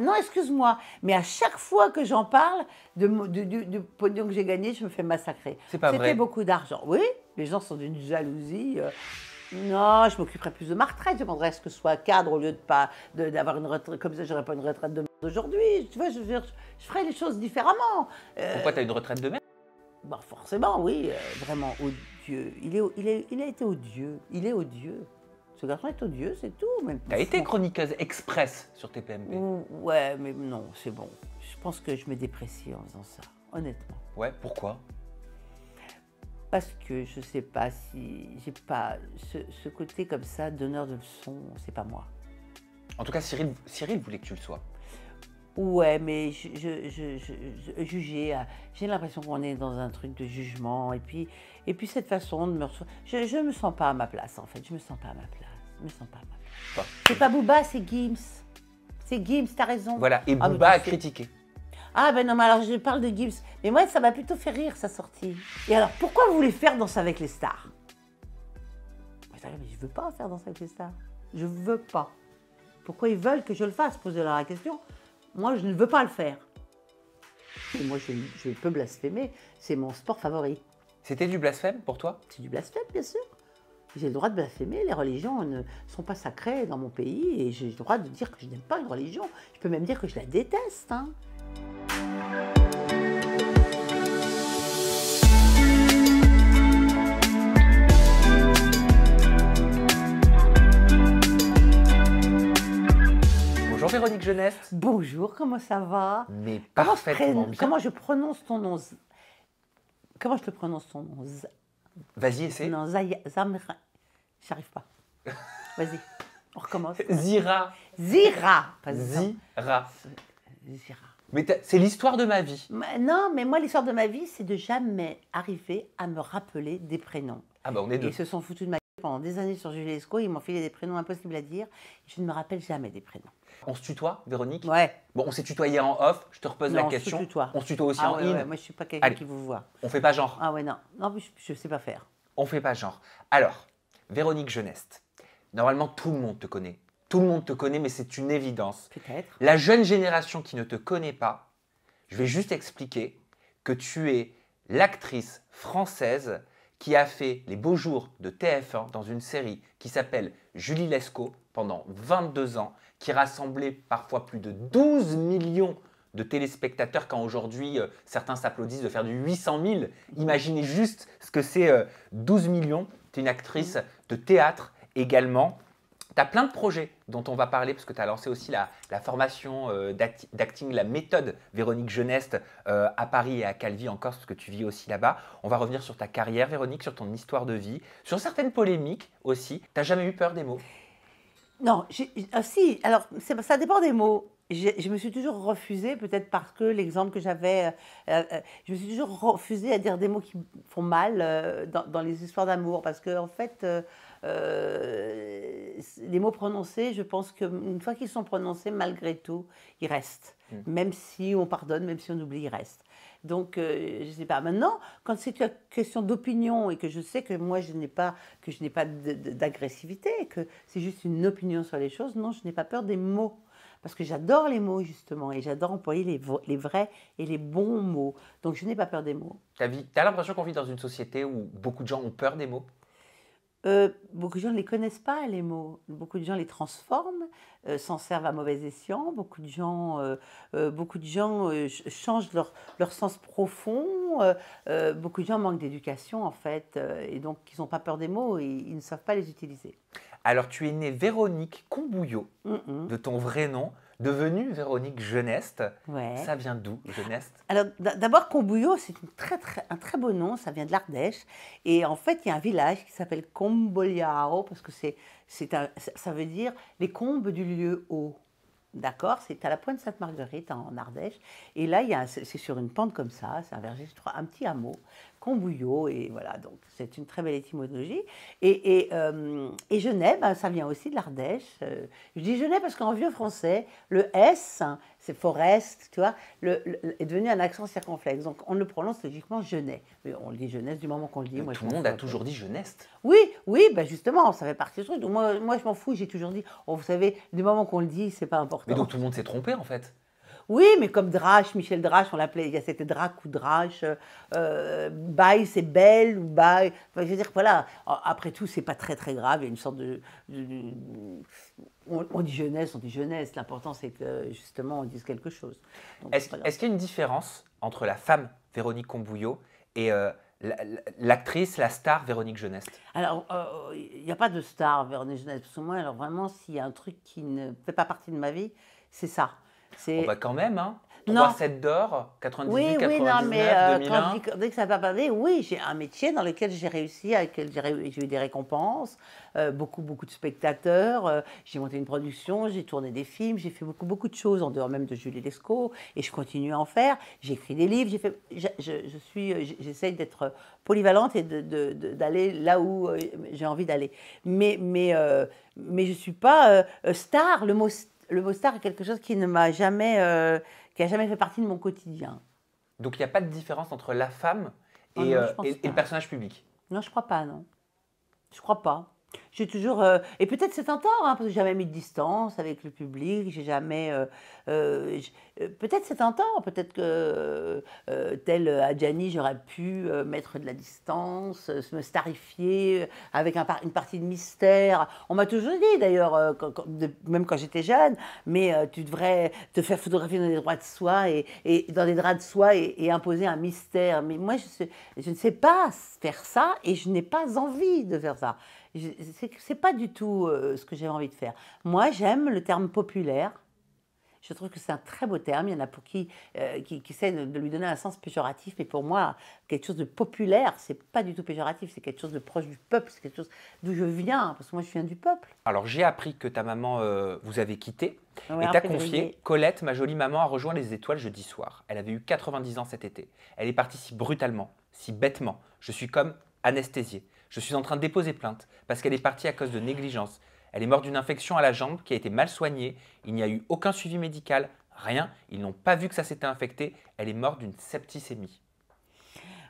Non, excuse-moi, mais à chaque fois que j'en parle, de, de, pognon que j'ai gagné, je me fais massacrer. C'est pas C'était beaucoup d'argent. Oui, les gens sont d'une jalousie. Euh. non, je m'occuperai plus de ma retraite. Je demanderais à ce que ce soit cadre au lieu de pas d'avoir une retraite. Comme ça, j'aurais pas une retraite de aujourd'hui. Tu vois, je, je, les choses différemment. Euh, Pourquoi tu as une retraite demain merde bah, Forcément, oui. Euh, vraiment odieux. Il, est, il, il a été odieux. Il est odieux ce garçon est odieux, c'est tout. Tu as été chroniqueuse express sur TPMP Ouais, mais non, c'est bon. Je pense que je me déprécie en faisant ça, honnêtement. Ouais, pourquoi Parce que je sais pas si. J'ai pas. Ce, côté comme ça, donneur de leçons, c'est pas moi. En tout cas, Cyril, Cyril voulait que tu le sois. Ouais, mais je, je, je, juger, j'ai l'impression qu'on est dans un truc de jugement. Et puis, et puis cette façon de me Je, je me sens pas à ma place, en fait. Je me sens pas à ma place sens pas. C'est pas Booba, c'est Gims. C'est Gims, t'as raison. Voilà, et ah, Booba a critiqué. Ah ben non, mais alors je parle de Gims Mais moi, ça m'a plutôt fait rire, sa sortie. Et alors, pourquoi vous voulez faire Danse avec les stars mais je veux pas faire Danse avec les stars. Je veux pas. Pourquoi ils veulent que je le fasse Posez-leur la question. Moi, je ne veux pas le faire. Et moi, je, je peux blasphémer. C'est mon sport favori. C'était du blasphème pour toi C'est du blasphème, bien sûr. J'ai le droit de blasphémer, les religions ne sont pas sacrées dans mon pays et j'ai le droit de dire que je n'aime pas une religion. Je peux même dire que je la déteste. Hein. Bonjour Véronique Jeunesse. Bonjour, comment ça va Mais parfaitement comment comment je prononce ton nom Comment je te prononce ton nom Vas-y, essaie. Non, Zamra. J'arrive pas. Vas-y, on recommence. Zira. Zira. Zira. Zira. Mais c'est l'histoire de ma vie. non, mais moi, l'histoire de ma vie, c'est de jamais arriver à me rappeler des prénoms. Ah ben, on est deux. Ils se sont foutus de ma pendant des années sur Esco, ils m'ont filé des prénoms impossibles à dire. Je ne me rappelle jamais des prénoms. On se tutoie, Véronique Ouais. Bon, on s'est tutoyé en off, je te repose la on question. Se tutoie. On se tutoie aussi ah en ouais, in. Ouais, moi, je suis pas quelqu'un qui vous voit. On fait pas genre. Ah ouais, non. Non, je ne sais pas faire. On fait pas genre. Alors, Véronique Jeuneste, normalement, tout le monde te connaît. Tout le monde te connaît, mais c'est une évidence. Peut-être. La jeune génération qui ne te connaît pas, je vais juste expliquer que tu es l'actrice française qui a fait les beaux jours de TF1 dans une série qui s'appelle Julie Lescaut pendant 22 ans, qui rassemblait parfois plus de 12 millions de téléspectateurs quand aujourd'hui euh, certains s'applaudissent de faire du 800 000. Imaginez juste ce que c'est 12 euh, millions. C'est une actrice de théâtre également tu as plein de projets dont on va parler, parce que tu as lancé aussi la, formation euh, d'acting, la méthode Véronique Geneste euh, à Paris et à Calvi en Corse, parce que tu vis aussi là-bas. On va revenir sur ta carrière, Véronique, sur ton histoire de vie, sur certaines polémiques aussi. Tu jamais eu peur des mots Non, ah, si, alors ça dépend des mots. Je, me suis toujours refusée, peut-être parce que l'exemple que j'avais, euh, je me suis toujours refusée à dire des mots qui font mal dans, les histoires d'amour, parce qu'en en fait, euh, les mots prononcés, je pense qu'une fois qu'ils sont prononcés, malgré tout, ils restent. Mm. Même si on pardonne, même si on oublie, ils restent. Donc, euh, je ne sais pas. Maintenant, quand c'est une question d'opinion et que je sais que moi, je n'ai pas, que je n'ai pas d'agressivité, que c'est juste une opinion sur les choses, non, je n'ai pas peur des mots. Parce que j'adore les mots, justement, et j'adore employer les, les, vrais et les bons mots. Donc, je n'ai pas peur des mots. Tu as l'impression qu'on vit dans une société où beaucoup de gens ont peur des mots euh, beaucoup de gens ne les connaissent pas, les mots. Beaucoup de gens les transforment, euh, s'en servent à mauvais escient. Beaucoup de gens, euh, beaucoup de gens changent leur, sens profond. beaucoup de gens manquent d'éducation, en fait. et donc, ils n'ont pas peur des mots et ils ne savent pas les utiliser. Alors, tu es née Véronique Combouillot, de ton vrai nom devenue Véronique Geneste. Ça vient d'où, Geneste Alors, d'abord, Combouillot, c'est un très beau nom, ça vient de l'Ardèche. Et en fait, il y a un village qui s'appelle Comboliao, parce que ça veut dire les combes du lieu haut. D'accord C'est à la pointe Sainte-Marguerite, en Ardèche. Et là, c'est sur une pente comme ça, c'est un verger, je un petit hameau bouillot et voilà, donc c'est une très belle étymologie. Et, et, euh, hein, ça vient aussi de l'Ardèche. Euh. Je dis Genève parce qu'en vieux français, le S, hein, c'est forest, tu vois, le, est devenu un accent circonflexe. Donc on le prononce logiquement Genève Mais on le dit jeunesse du moment qu'on le dit. Euh, moi, tout le monde a toujours dit jeunesse. Oui, oui, ben justement, ça fait partie du truc. moi, moi, je m'en fous, j'ai toujours dit, oh, vous savez, du moment qu'on le dit, c'est pas important. Mais donc tout le monde s'est trompé en fait. Oui, mais comme Drache, Michel Drache, on l'appelait, il y a cette Drac ou Drache, euh, euh c'est Belle ou Bail. je veux dire, voilà, après tout, c'est pas très très grave, il y a une sorte de. on, dit jeunesse, on dit jeunesse, l'important c'est que justement on dise quelque chose. Est-ce qu'il y a une différence entre la femme Véronique Combouillot et. Euh, l'actrice, la star Véronique Jeunesse Alors, euh, il n'y a pas de star Véronique Jeunesse. tout moins alors vraiment, s'il y a un truc qui ne fait pas partie de ma vie, c'est ça. On oh, va bah, quand même, hein 3 7 d'or, 98, oui, 99, oui, mais, euh, ça oui, j'ai un métier dans lequel j'ai réussi, avec lequel j'ai eu des récompenses, euh, beaucoup, beaucoup de spectateurs, euh, j'ai monté une production, j'ai tourné des films, j'ai fait beaucoup, beaucoup de choses, en dehors même de Julie Lescaut, et je continue à en faire. J'écris des livres, j'ai fait, je, suis, j'essaye d'être polyvalente et d'aller là où j'ai envie d'aller. Mais, mais, mais je ne suis pas star, le mot star le beau-star est quelque chose qui ne m'a jamais, euh, qui a jamais fait partie de mon quotidien. Donc il n'y a pas de différence entre la femme oh euh, et, et le personnage public. Non, je crois pas, non. Je crois pas. J'ai toujours. Euh, et peut-être c'est un tort, hein, parce que j'ai jamais mis de distance avec le public, j'ai jamais. Euh, euh, peut-être c'est un tort, peut-être que tel Adjani, j'aurais pu mettre de la distance, me starifier avec une partie de mystère. On m'a toujours dit d'ailleurs, même quand j'étais jeune, mais tu devrais te faire photographier dans des droits de soie et, dans des draps de soie et, imposer un mystère. Mais moi, je ne sais pas faire ça et je n'ai pas envie de faire ça. C'est pas du tout euh, ce que j'avais envie de faire. Moi, j'aime le terme populaire. Je trouve que c'est un très beau terme. Il y en a pour qui, euh, qui, essaient de, lui donner un sens péjoratif, mais pour moi, quelque chose de populaire, c'est pas du tout péjoratif. C'est quelque chose de proche du peuple, c'est quelque chose d'où je viens, parce que moi, je viens du peuple. Alors, j'ai appris que ta maman euh, vous avait quitté et t'a confié Colette, ma jolie maman, a rejoint les étoiles jeudi soir. Elle avait eu 90 ans cet été. Elle est partie si brutalement, si bêtement. Je suis comme anesthésiée. Je suis en train de déposer plainte parce qu'elle est partie à cause de négligence. Elle est morte d'une infection à la jambe qui a été mal soignée. Il n'y a eu aucun suivi médical, rien. Ils n'ont pas vu que ça s'était infecté. Elle est morte d'une septicémie.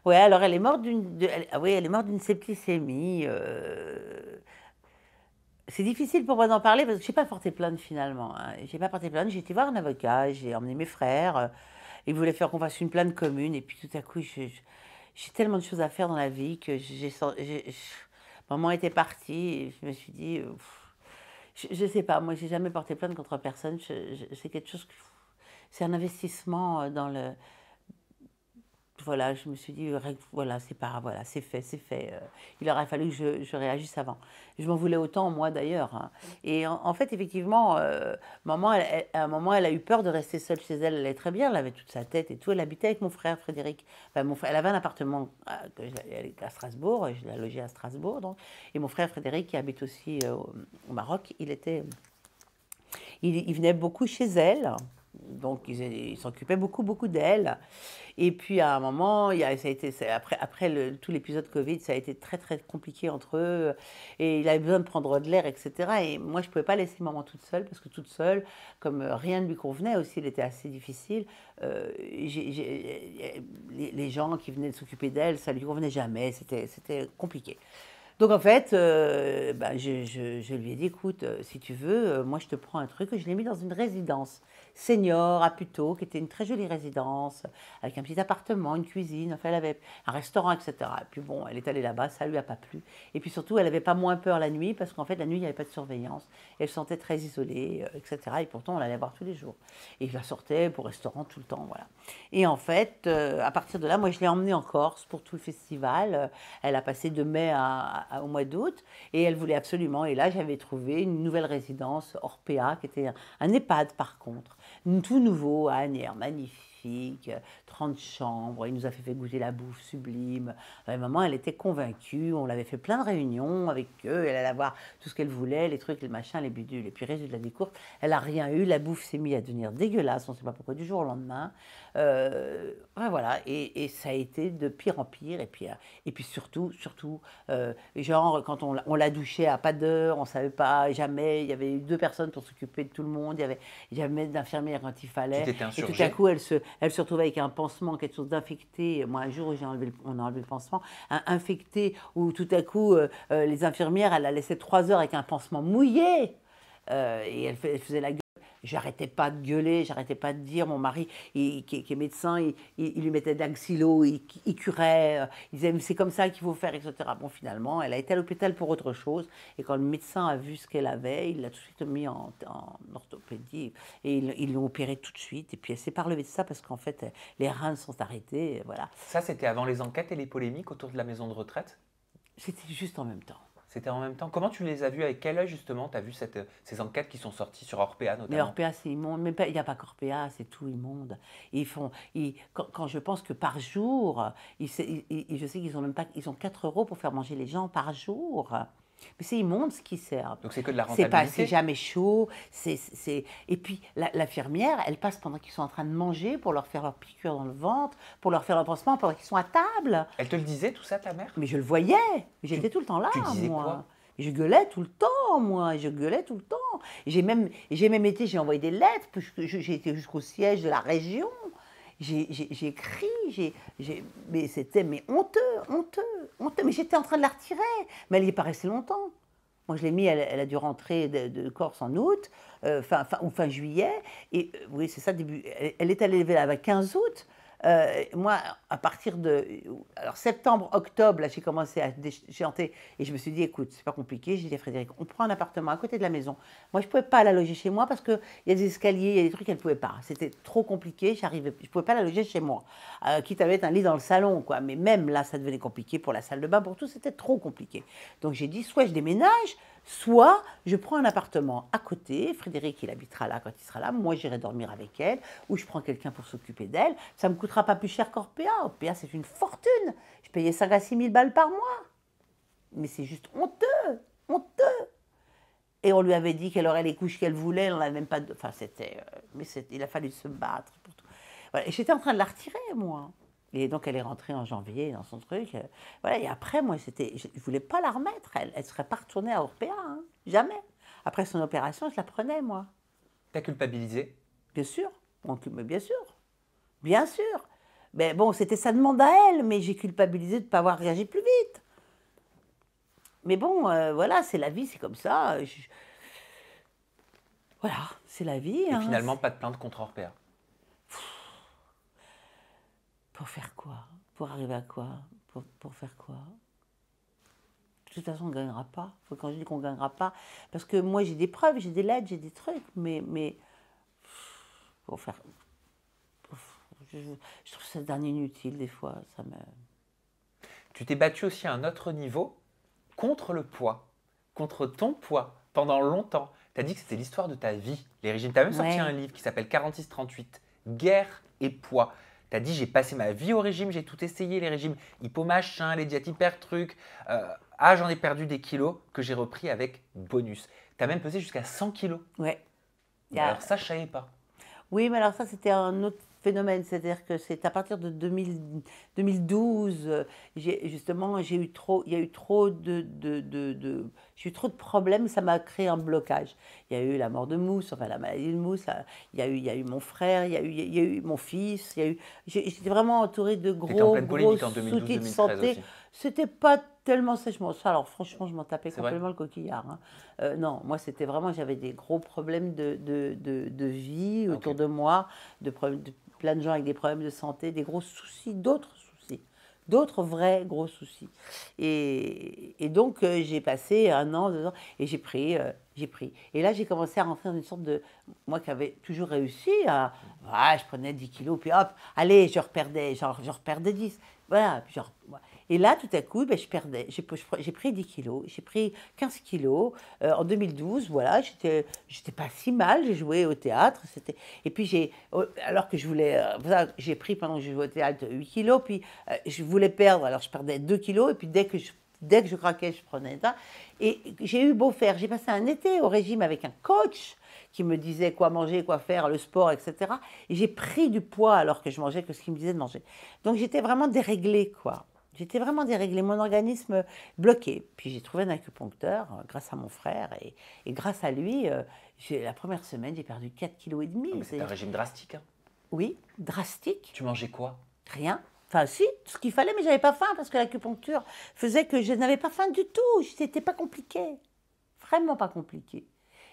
Ouais, alors elle est morte d'une, ah oui, elle est morte d'une septicémie. Euh. C'est difficile pour moi d'en parler parce que je n'ai pas porté plainte finalement. Hein. J'ai pas porté plainte. J'ai été voir un avocat. J'ai emmené mes frères. Euh, ils voulaient faire qu'on fasse une plainte commune. Et puis tout à coup, je, j'ai tellement de choses à faire dans la vie que j'ai, maman était partie et je me suis dit, je, ne sais pas, moi j'ai jamais porté plainte contre personne, c'est quelque chose, c'est un investissement euh, dans le, voilà, je me suis dit, euh, voilà, c'est pas, voilà, c'est fait, c'est fait. Euh. Il aurait fallu que je, réagisse avant. Je m'en voulais autant, moi d'ailleurs. Hein. Et en, fait, effectivement, euh, maman, à un moment, elle a eu peur de rester seule chez elle. Elle allait très bien, elle avait toute sa tête et tout. Elle habitait avec mon frère Frédéric. mon elle avait un appartement à, à Strasbourg, je la logé à Strasbourg. Donc. Et mon frère Frédéric, qui habite aussi au Maroc, il était. il venait beaucoup chez elle. Donc, ils s'occupaient beaucoup, beaucoup d'elle. Et puis, à un moment, a, ça a été, après, après tout l'épisode Covid, ça a été très, très compliqué entre eux. Et il avait besoin de prendre de l'air, etc. Et moi, je ne pouvais pas laisser maman toute seule, parce que toute seule, comme euh, rien ne lui convenait aussi, il était assez difficile. Euh, les, gens qui venaient de s'occuper d'elle, ça ne lui convenait jamais. C'était compliqué. Donc en fait, euh, bah, je, je, lui ai dit, écoute, si tu veux, moi je te prends un truc, je l'ai mis dans une résidence senior à Puteaux, qui était une très jolie résidence, avec un petit appartement, une cuisine, enfin elle avait un restaurant, etc. Et puis bon, elle est allée là-bas, ça lui a pas plu. Et puis surtout, elle n'avait pas moins peur la nuit, parce qu'en fait, la nuit, il n'y avait pas de surveillance. Elle se sentait très isolée, euh, etc. Et pourtant, on l'allait voir tous les jours. Et il la sortait pour restaurant tout le temps, voilà. Et en fait, euh, à partir de là, moi, je l'ai emmenée en Corse pour tout le festival. Euh, elle a passé de mai au mois d'août, et elle voulait absolument. Et là, j'avais trouvé une nouvelle résidence, Orpea, qui était un EHPAD par contre tout nouveau, un air magnifique, grande chambre. il nous a fait goûter la bouffe sublime. maman, elle était convaincue, on l'avait fait plein de réunions avec eux, elle allait voir tout ce qu'elle voulait, les trucs, les machins, les bidules. Et puis de la découverte, elle a rien eu, la bouffe s'est mise à devenir dégueulasse, on ne sait pas pourquoi, du jour au lendemain. Euh, voilà, et, ça a été de pire en pire. Et puis, euh, surtout, surtout, euh, genre quand on, l'a douchait à pas d'heure, on ne savait pas, jamais, il y avait eu deux personnes pour s'occuper de tout le monde, il y avait jamais d'infirmière quand il fallait. Et tout à coup, elle se, elle se retrouvait avec un pan pansement, quelque chose d'infecté. Moi, un jour j'ai enlevé le, on a enlevé le pansement, infecté où tout à coup, euh, euh, les infirmières, elle a laissé trois heures avec un pansement mouillé. Euh, et elle, elle faisait la gueule j'arrêtais pas de gueuler, j'arrêtais pas de dire. Mon mari, qui, est médecin, il, lui mettait d'axilo, il, curait, euh, il disait c'est comme ça qu'il faut faire, etc. Bon, finalement, elle a été à l'hôpital pour autre chose. Et quand le médecin a vu ce qu'elle avait, il l'a tout de suite mis en, orthopédie et ils l'ont opéré tout de suite. Et puis elle s'est parlé de ça parce qu'en fait, les reins sont arrêtés. Voilà. Ça, c'était avant les enquêtes et les polémiques autour de la maison de retraite C'était juste en même temps. C'était en même temps. Comment tu les as vus Avec quel œil, justement, tu as vu ces enquêtes qui sont sorties sur Orpea, notamment Mais Orpea, c'est immonde. Mais il n'y a pas qu'Orpea, c'est tout immonde. ils font, quand, je pense que par jour, ils, je sais qu'ils ont même pas. Ils ont 4 euros pour faire manger les gens par jour. Mais c'est immonde ce qu'ils sert Donc c'est que de la rentabilité. C'est jamais chaud. C'est, Et puis l'infirmière, elle passe pendant qu'ils sont en train de manger pour leur faire leur piqûre dans le ventre, pour leur faire leur pansement pendant qu'ils sont à table. Elle te le disait tout ça, ta mère Mais je le voyais. J'étais tout le temps là, moi. je gueulais tout le temps, moi. Je gueulais tout le temps. J'ai même, j'ai même été, j'ai envoyé des lettres. J'ai été jusqu'au siège de la région j'ai crié, mais c'était mais honteux, honteux, honteux. Mais j'étais en train de la retirer, mais elle n'y est pas restée longtemps. Moi, je l'ai mis, elle, a dû rentrer de, Corse en août, euh, fin, ou fin juillet. Et euh, oui, c'est ça, début. Elle, est allée là avec 15 août. Euh, moi, à partir de alors, septembre, octobre, là, j'ai commencé à chanter et je me suis dit, écoute, c'est pas compliqué. J'ai dit à Frédéric, on prend un appartement à côté de la maison. Moi, je pouvais pas la loger chez moi parce qu'il y a des escaliers, il y a des trucs qu'elle pouvait pas. C'était trop compliqué. J'arrivais, je pouvais pas la loger chez moi. Euh, quitte à mettre un lit dans le salon, quoi. Mais même là, ça devenait compliqué pour la salle de bain, pour tout, c'était trop compliqué. Donc j'ai dit, soit je déménage, Soit je prends un appartement à côté, Frédéric il habitera là quand il sera là, moi j'irai dormir avec elle, ou je prends quelqu'un pour s'occuper d'elle, ça ne me coûtera pas plus cher qu'Orpea. Orpea c'est une fortune, je payais 5 à 6 000 balles par mois. Mais c'est juste honteux, honteux. Et on lui avait dit qu'elle aurait les couches qu'elle voulait, on n'avait même pas de... Enfin c'était... Euh, mais il a fallu se battre pour tout. Et j'étais en train de la retirer moi. Et donc elle est rentrée en janvier dans son truc. Euh, voilà, et après, moi, c'était, je ne voulais pas la remettre. Elle ne serait pas retournée à Orpea, hein, jamais. Après son opération, je la prenais, moi. T'as culpabilisé Bien sûr, Mais bien sûr, bien sûr. Mais bon, c'était sa demande à elle, mais j'ai culpabilisé de ne pas avoir réagi plus vite. Mais bon, euh, voilà, c'est la vie, c'est comme ça. Voilà, c'est la vie. Et hein. finalement, pas de plainte contre Orpea pour faire quoi Pour arriver à quoi pour, faire quoi De toute façon, on ne gagnera pas. Quand je dis qu'on ne gagnera pas, parce que moi j'ai des preuves, j'ai des lettres, j'ai des trucs, mais, mais pour faire. je, trouve ça d'un inutile des fois. Ça me... Tu t'es battu aussi à un autre niveau contre le poids, contre ton poids pendant longtemps. Tu as dit que c'était l'histoire de ta vie, l'origine. régimes. Tu as même sorti un livre qui s'appelle 46-38, Guerre et poids. Tu dit j'ai passé ma vie au régime, j'ai tout essayé, les régimes hypo-machin, les diètes hyper trucs. Euh, ah, j'en ai perdu des kilos que j'ai repris avec bonus. Tu as même pesé jusqu'à 100 kilos. Ouais. Alors ça, je savais pas. Oui, mais alors ça, c'était un autre phénomène, c'est-à-dire que c'est à partir de 2012, euh, justement, j'ai eu trop, il y a eu trop de, de, de, j'ai trop de problèmes, ça m'a créé un blocage. Il y a eu la mort de Mousse, enfin la maladie de Mousse, hein. il y a eu, il y a eu mon frère, il y a eu, il y a eu mon fils, il y a eu, j'étais vraiment entourée de gros, gros de santé. C'était pas tellement ça, alors franchement, je m'en tapais complètement le coquillard. Hein. Euh, non, moi c'était vraiment, j'avais des gros problèmes de, de, de, de vie ah, autour de moi, de problèmes de plein de gens avec des problèmes de santé, des gros soucis, d'autres soucis, d'autres vrais gros soucis. Et, donc euh, j'ai passé un an, deux ans, et j'ai pris, euh, j'ai pris. Et là j'ai commencé à rentrer dans une sorte de... Moi qui avais toujours réussi à... voilà, je prenais 10 kilos, puis hop, allez, je reperdais, genre, je reperdais 10. Voilà, puis genre, et là, tout à coup, ben, je perdais. J'ai, pris 10 kilos, j'ai pris 15 kilos. Euh, en 2012, voilà, j'étais, j'étais pas si mal. J'ai joué au théâtre. C'était... Et puis, j'ai, alors que je voulais. Euh, j'ai pris pendant que je jouais au théâtre 8 kilos. Puis, euh, je voulais perdre. Alors, je perdais 2 kilos. Et puis, dès que je dès que je craquais, je prenais ça. Et j'ai eu beau faire. J'ai passé un été au régime avec un coach qui me disait quoi manger, quoi faire, le sport, etc. Et j'ai pris du poids alors que je mangeais que ce qu'il me disait de manger. Donc j'étais vraiment déréglée, quoi. J'étais vraiment déréglée, mon organisme bloqué. Puis j'ai trouvé un acupuncteur euh, grâce à mon frère et, grâce à lui, euh, la première semaine, j'ai perdu 4,5 kg. Ah, c'est un régime drastique. Hein. Oui, drastique, Tu mangeais quoi rien. Enfin, si, ce qu'il fallait, mais j'avais pas faim parce que l'acupuncture faisait que je n'avais pas faim du tout. C'était pas compliqué. Vraiment pas compliqué.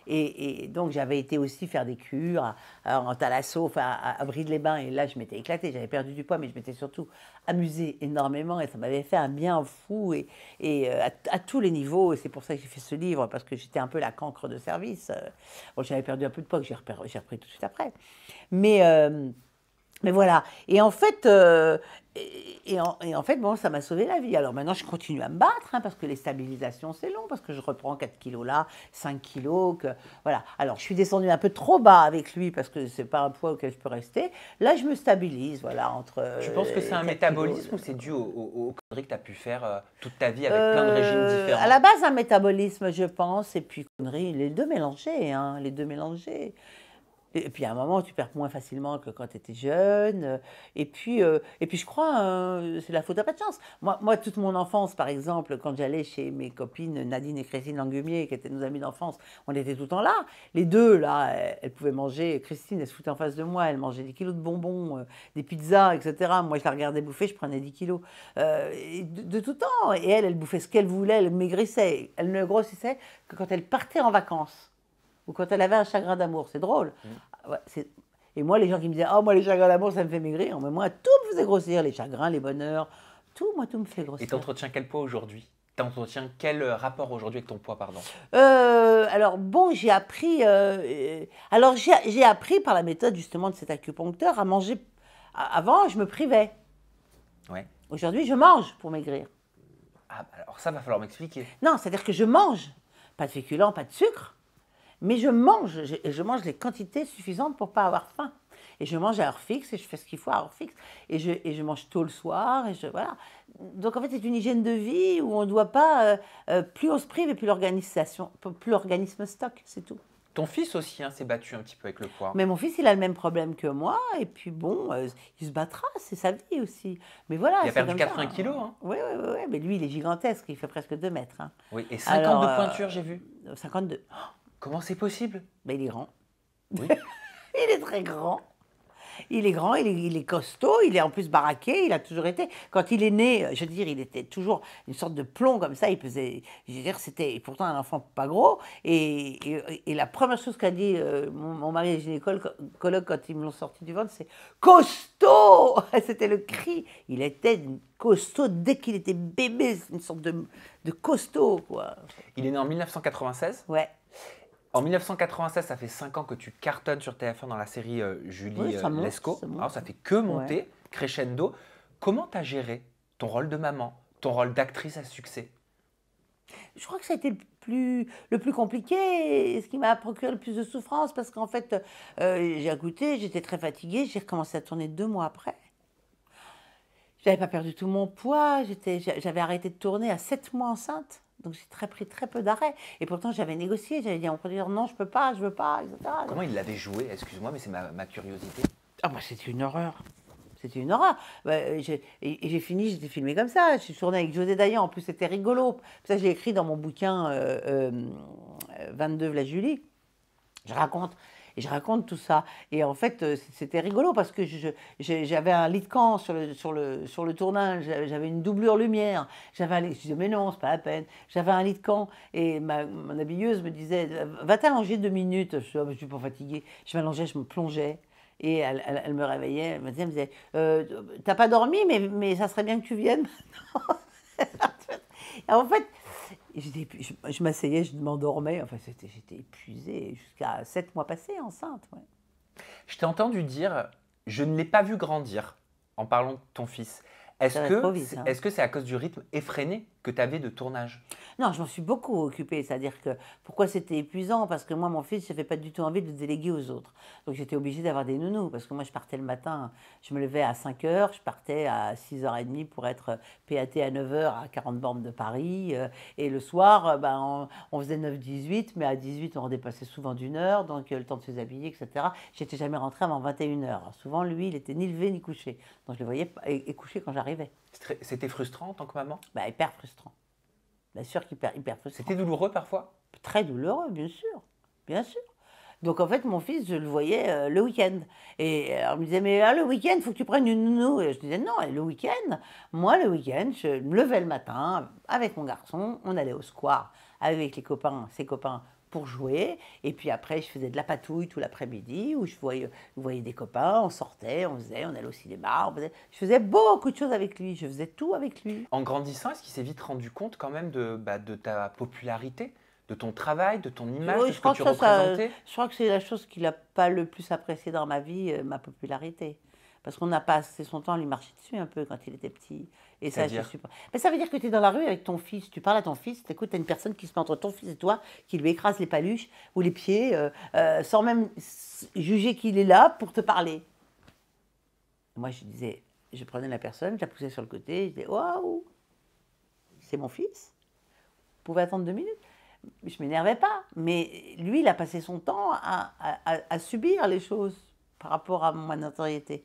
Et, donc, j'avais été aussi faire des cures à, en à, à Bride-les-Bains. Et là, je m'étais éclatée. J'avais perdu du poids, mais je m'étais surtout amusée énormément. Et ça m'avait fait un bien fou et, euh, à, tous les niveaux. Et c'est pour ça que j'ai fait ce livre, parce que j'étais un peu la cancre de service. Euh, bon, j'avais perdu un peu de poids que j'ai repris, tout de suite après. Mais. Euh, mais voilà. Et en fait, euh, et, en, fait, bon, ça m'a sauvé la vie. Alors maintenant, je continue à me battre hein, parce que les stabilisations, c'est long, parce que je reprends 4 kilos là, 5 kilos. Que, voilà. Alors, je suis descendue un peu trop bas avec lui parce que c'est pas un poids auquel je peux rester. Là, je me stabilise, voilà, entre. Je pense que c'est un euh, métabolisme ou c'est dû aux au, au conneries que tu as pu faire euh, toute ta vie avec plein de régimes différents À la base, un métabolisme, je pense, et puis conneries, les deux mélangés, hein, les deux mélangés. Et puis à un moment, tu perds moins facilement que quand tu étais jeune. Euh, et puis, euh, et puis je crois, hein, c'est la faute à pas de chance. Moi, moi, toute mon enfance, par exemple, quand j'allais chez mes copines Nadine et Christine Langumier, qui étaient nos amies d'enfance, on était tout le temps là. Les deux, là, elles, pouvaient manger. Christine, elle se foutait en face de moi, elle mangeait des kilos de bonbons, euh, des pizzas, etc. Moi, je la regardais bouffer, je prenais 10 kilos. de, tout temps. Et elle, elle bouffait ce qu'elle voulait, elle maigrissait. Elle ne grossissait que quand elle partait en vacances ou quand elle avait un chagrin d'amour. C'est drôle. Mm. Ah et moi, les gens qui me disaient Oh, moi, les chagrins d'amour, ça me fait maigrir. Mais moi, tout me faisait grossir, les chagrins, les bonheurs, tout, moi, tout me fait grossir. Et t'entretiens quel poids aujourd'hui T'entretiens quel euh, rapport aujourd'hui avec ton poids, pardon euh, Alors, bon, j'ai appris. Euh, alors, j'ai appris par la méthode justement de cet acupuncteur à manger. Avant, je me privais. Ouais. Aujourd'hui, je mange pour maigrir. Ah, bah, alors ça, va falloir m'expliquer. Non, c'est-à-dire que je mange. Pas de féculents, pas de sucre. Mais je mange, et je mange les quantités suffisantes pour pas avoir faim. Et je mange à heure fixe, et je fais ce qu'il faut à heure fixe. Et je, mange tôt le soir, et je, voilà. Donc en fait, c'est une hygiène de vie où on ne doit pas, euh, euh, plus on se prive, et plus l'organisme stocke, c'est tout. Ton fils aussi hein, s'est battu un petit peu avec le poids. Mais mon fils, il a le même problème que moi. Et puis bon, euh, il se battra, c'est sa vie aussi. Mais voilà. Il a perdu 80 kilos. Hein. Oui, oui, oui. Mais lui, il est gigantesque. Il fait presque 2 mètres. Hein. Oui, et 52 pointures, j'ai vu. 52. Oh Comment c'est possible Mais Il est grand. Oui. il est très grand. Il est grand, il est, costaud, il est en plus baraqué, il a toujours été. Quand il est né, je veux dire, il était toujours une sorte de plomb comme ça. Il pesait, je veux dire, c'était pourtant un enfant pas gros. Et, la première chose qu'a dit euh, mon, mon, mari gynécologue quand ils me l'ont sorti du ventre, c'est costaud C'était le cri. Il était costaud dès qu'il était bébé, une sorte de, de costaud, quoi. Il est né en 1996 Ouais. En 1996, ça fait 5 ans que tu cartonnes sur TF1 dans la série euh, Julie euh, Lescaut. Ça fait que monter, crescendo. Comment tu as géré ton rôle de maman, ton rôle d'actrice à succès Je crois que ça a été le plus, le plus compliqué ce qui m'a procuré le plus de souffrance parce qu'en fait, euh, j'ai goûté, j'étais très fatiguée, j'ai recommencé à tourner deux mois après. J'avais pas perdu tout mon poids, j'avais arrêté de tourner à 7 mois enceinte. Donc j'ai très pris très peu d'arrêts. Et pourtant, j'avais négocié, j'avais dit on peut dire, non, je peux pas, je veux pas, etc. Comment il l'avait joué Excuse-moi, mais c'est ma, ma, curiosité. Ah moi, bah, c'était une horreur. C'était une horreur. Bah, euh, et, j'ai fini, j'étais filmé comme ça. Je suis tournée avec José Dayan, en plus c'était rigolo. Ça, j'ai écrit dans mon bouquin 22 euh, euh, la Julie. Je raconte je raconte tout ça. Et en fait, euh, c'était rigolo parce que j'avais un lit de camp sur le, sur le, tournage, j'avais une doublure lumière. J'avais un, je disais, mais non, c'est pas la peine. J'avais un lit de camp et ma, mon habilleuse me disait, va t'allonger deux minutes. Je, ah, suis pas fatiguée. Je m'allongeais, je me plongeais. Et elle, me réveillait, elle me disait, euh, t'as pas dormi, mais, mais ça serait bien que tu viennes maintenant. en fait, je, m'asseyais, je m'endormais. Enfin, j'étais épuisée jusqu'à sept mois passés enceinte. Je t'ai entendu dire, je ne l'ai pas vu grandir en parlant de ton fils. Hein. Est-ce que c'est à cause du rythme effréné que tu avais de tournage Non, je m'en suis beaucoup occupée. C'est-à-dire que pourquoi c'était épuisant Parce que moi, mon fils, je n'avais pas du tout envie de le déléguer aux autres. Donc j'étais obligée d'avoir des nounous. Parce que moi, je partais le matin, je me levais à 5 h, je partais à 6h30 pour être euh, PAT à 9 h à 40 bornes de Paris. Euh, et le soir, euh, ben, on, faisait 9-18, mais à 18, on dépassait souvent d'une heure. Donc le temps de se déshabiller, etc. J'étais jamais rentrée avant 21 h. Souvent, lui, il était ni levé ni couché. Donc je le voyais pas et couché quand j'arrivais. C'était frustrant en tant que maman bah, Hyper frustrant. Bien sûr hyper, hyper C'était douloureux parfois Très douloureux, bien sûr. Bien sûr. Donc en fait, mon fils, je le voyais euh, le week-end. Et euh, on me disait, mais ah, le week-end, faut que tu prennes une nounou. Et je disais, non, le week-end, moi, le week-end, je me levais le matin avec mon garçon, on allait au square avec les copains, ses copains, pour jouer. Et puis après, je faisais de la patouille tout l'après-midi, où je voyais, des copains, on sortait, on faisait, on allait au cinéma. je faisais beaucoup de choses avec lui, je faisais tout avec lui. En grandissant, est-ce qu'il s'est vite rendu compte quand même de, bah, de ta popularité de ton travail, de ton image, que, tu Je crois que c'est la chose qu'il n'a pas le plus appréciée dans ma vie, euh, ma popularité. Parce qu'on a passé son temps à lui marcher dessus un peu quand il était petit. Et ça, mais ça veut dire que tu es dans la rue avec ton fils, tu parles à ton fils, tu écoutes, tu as une personne qui se met entre ton fils et toi, qui lui écrase les paluches ou les pieds, euh, euh, sans même juger qu'il est là pour te parler. Moi, je disais, je prenais la personne, je la poussais sur le côté, je disais, waouh, c'est mon fils. Vous pouvez attendre deux minutes je m'énervais pas. Mais lui, il a passé son temps à, subir les choses par rapport à ma notoriété.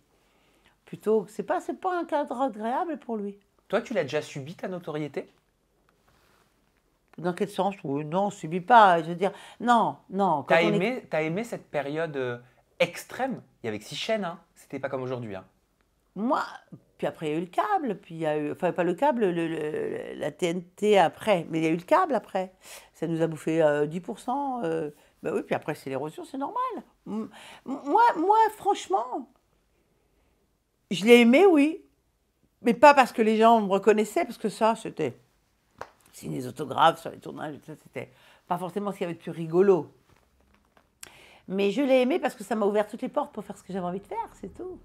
Plutôt, c'est pas, c'est pas un cadre agréable pour lui. Toi, tu l'as déjà subi, ta notoriété Dans quel sens Non, subit pas. Je veux dire, non, non. T'as aimé, as aimé cette période euh, extrême Il y avait six chaînes, hein. C'était pas comme aujourd'hui. Hein. Moi, puis après, il y a eu le câble, puis eu, enfin, pas le câble, la TNT après, mais il y a eu le câble après. Ça nous a bouffé 10%. Euh, euh, bah oui, puis après, c'est l'érosion, c'est normal. Moi, moi, franchement, je l'ai aimé, oui. Mais pas parce que les gens me reconnaissaient, parce que ça, c'était signer des autographes sur les tournages, ça, c'était pas forcément ce qu'il y avait de plus rigolo. Mais je l'ai aimé parce que ça m'a ouvert toutes les portes pour faire ce que j'avais envie de faire, c'est tout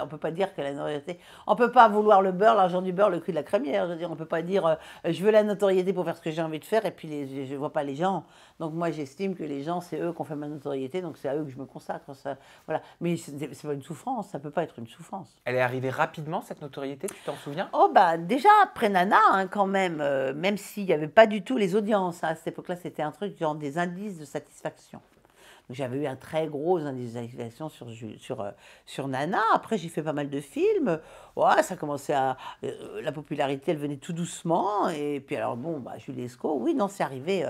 on peut pas dire que la notoriété. On peut pas vouloir le beurre, l'argent du beurre, le cul de la crémière. Je veux on peut pas dire euh, je veux la notoriété pour faire ce que j'ai envie de faire et puis je, ne vois pas les gens. Donc moi j'estime que les gens, c'est eux ont fait ma notoriété, donc c'est à eux que je me consacre. Ça, voilà. Mais c'est pas une souffrance, ça peut pas être une souffrance. Elle est arrivée rapidement cette notoriété, tu t'en souviens Oh bah déjà après Nana hein, quand même, euh, même s'il n'y avait pas du tout les audiences hein, à cette époque-là, c'était un truc genre des indices de satisfaction. J'avais eu un très gros individualisation sur, sur, euh, sur Nana. Après, j'ai fait pas mal de films. Ouais, ça commençait à. Euh, la popularité, elle venait tout doucement. Et puis, alors, bon, bah, Julie Esco, oui, non, c'est arrivé.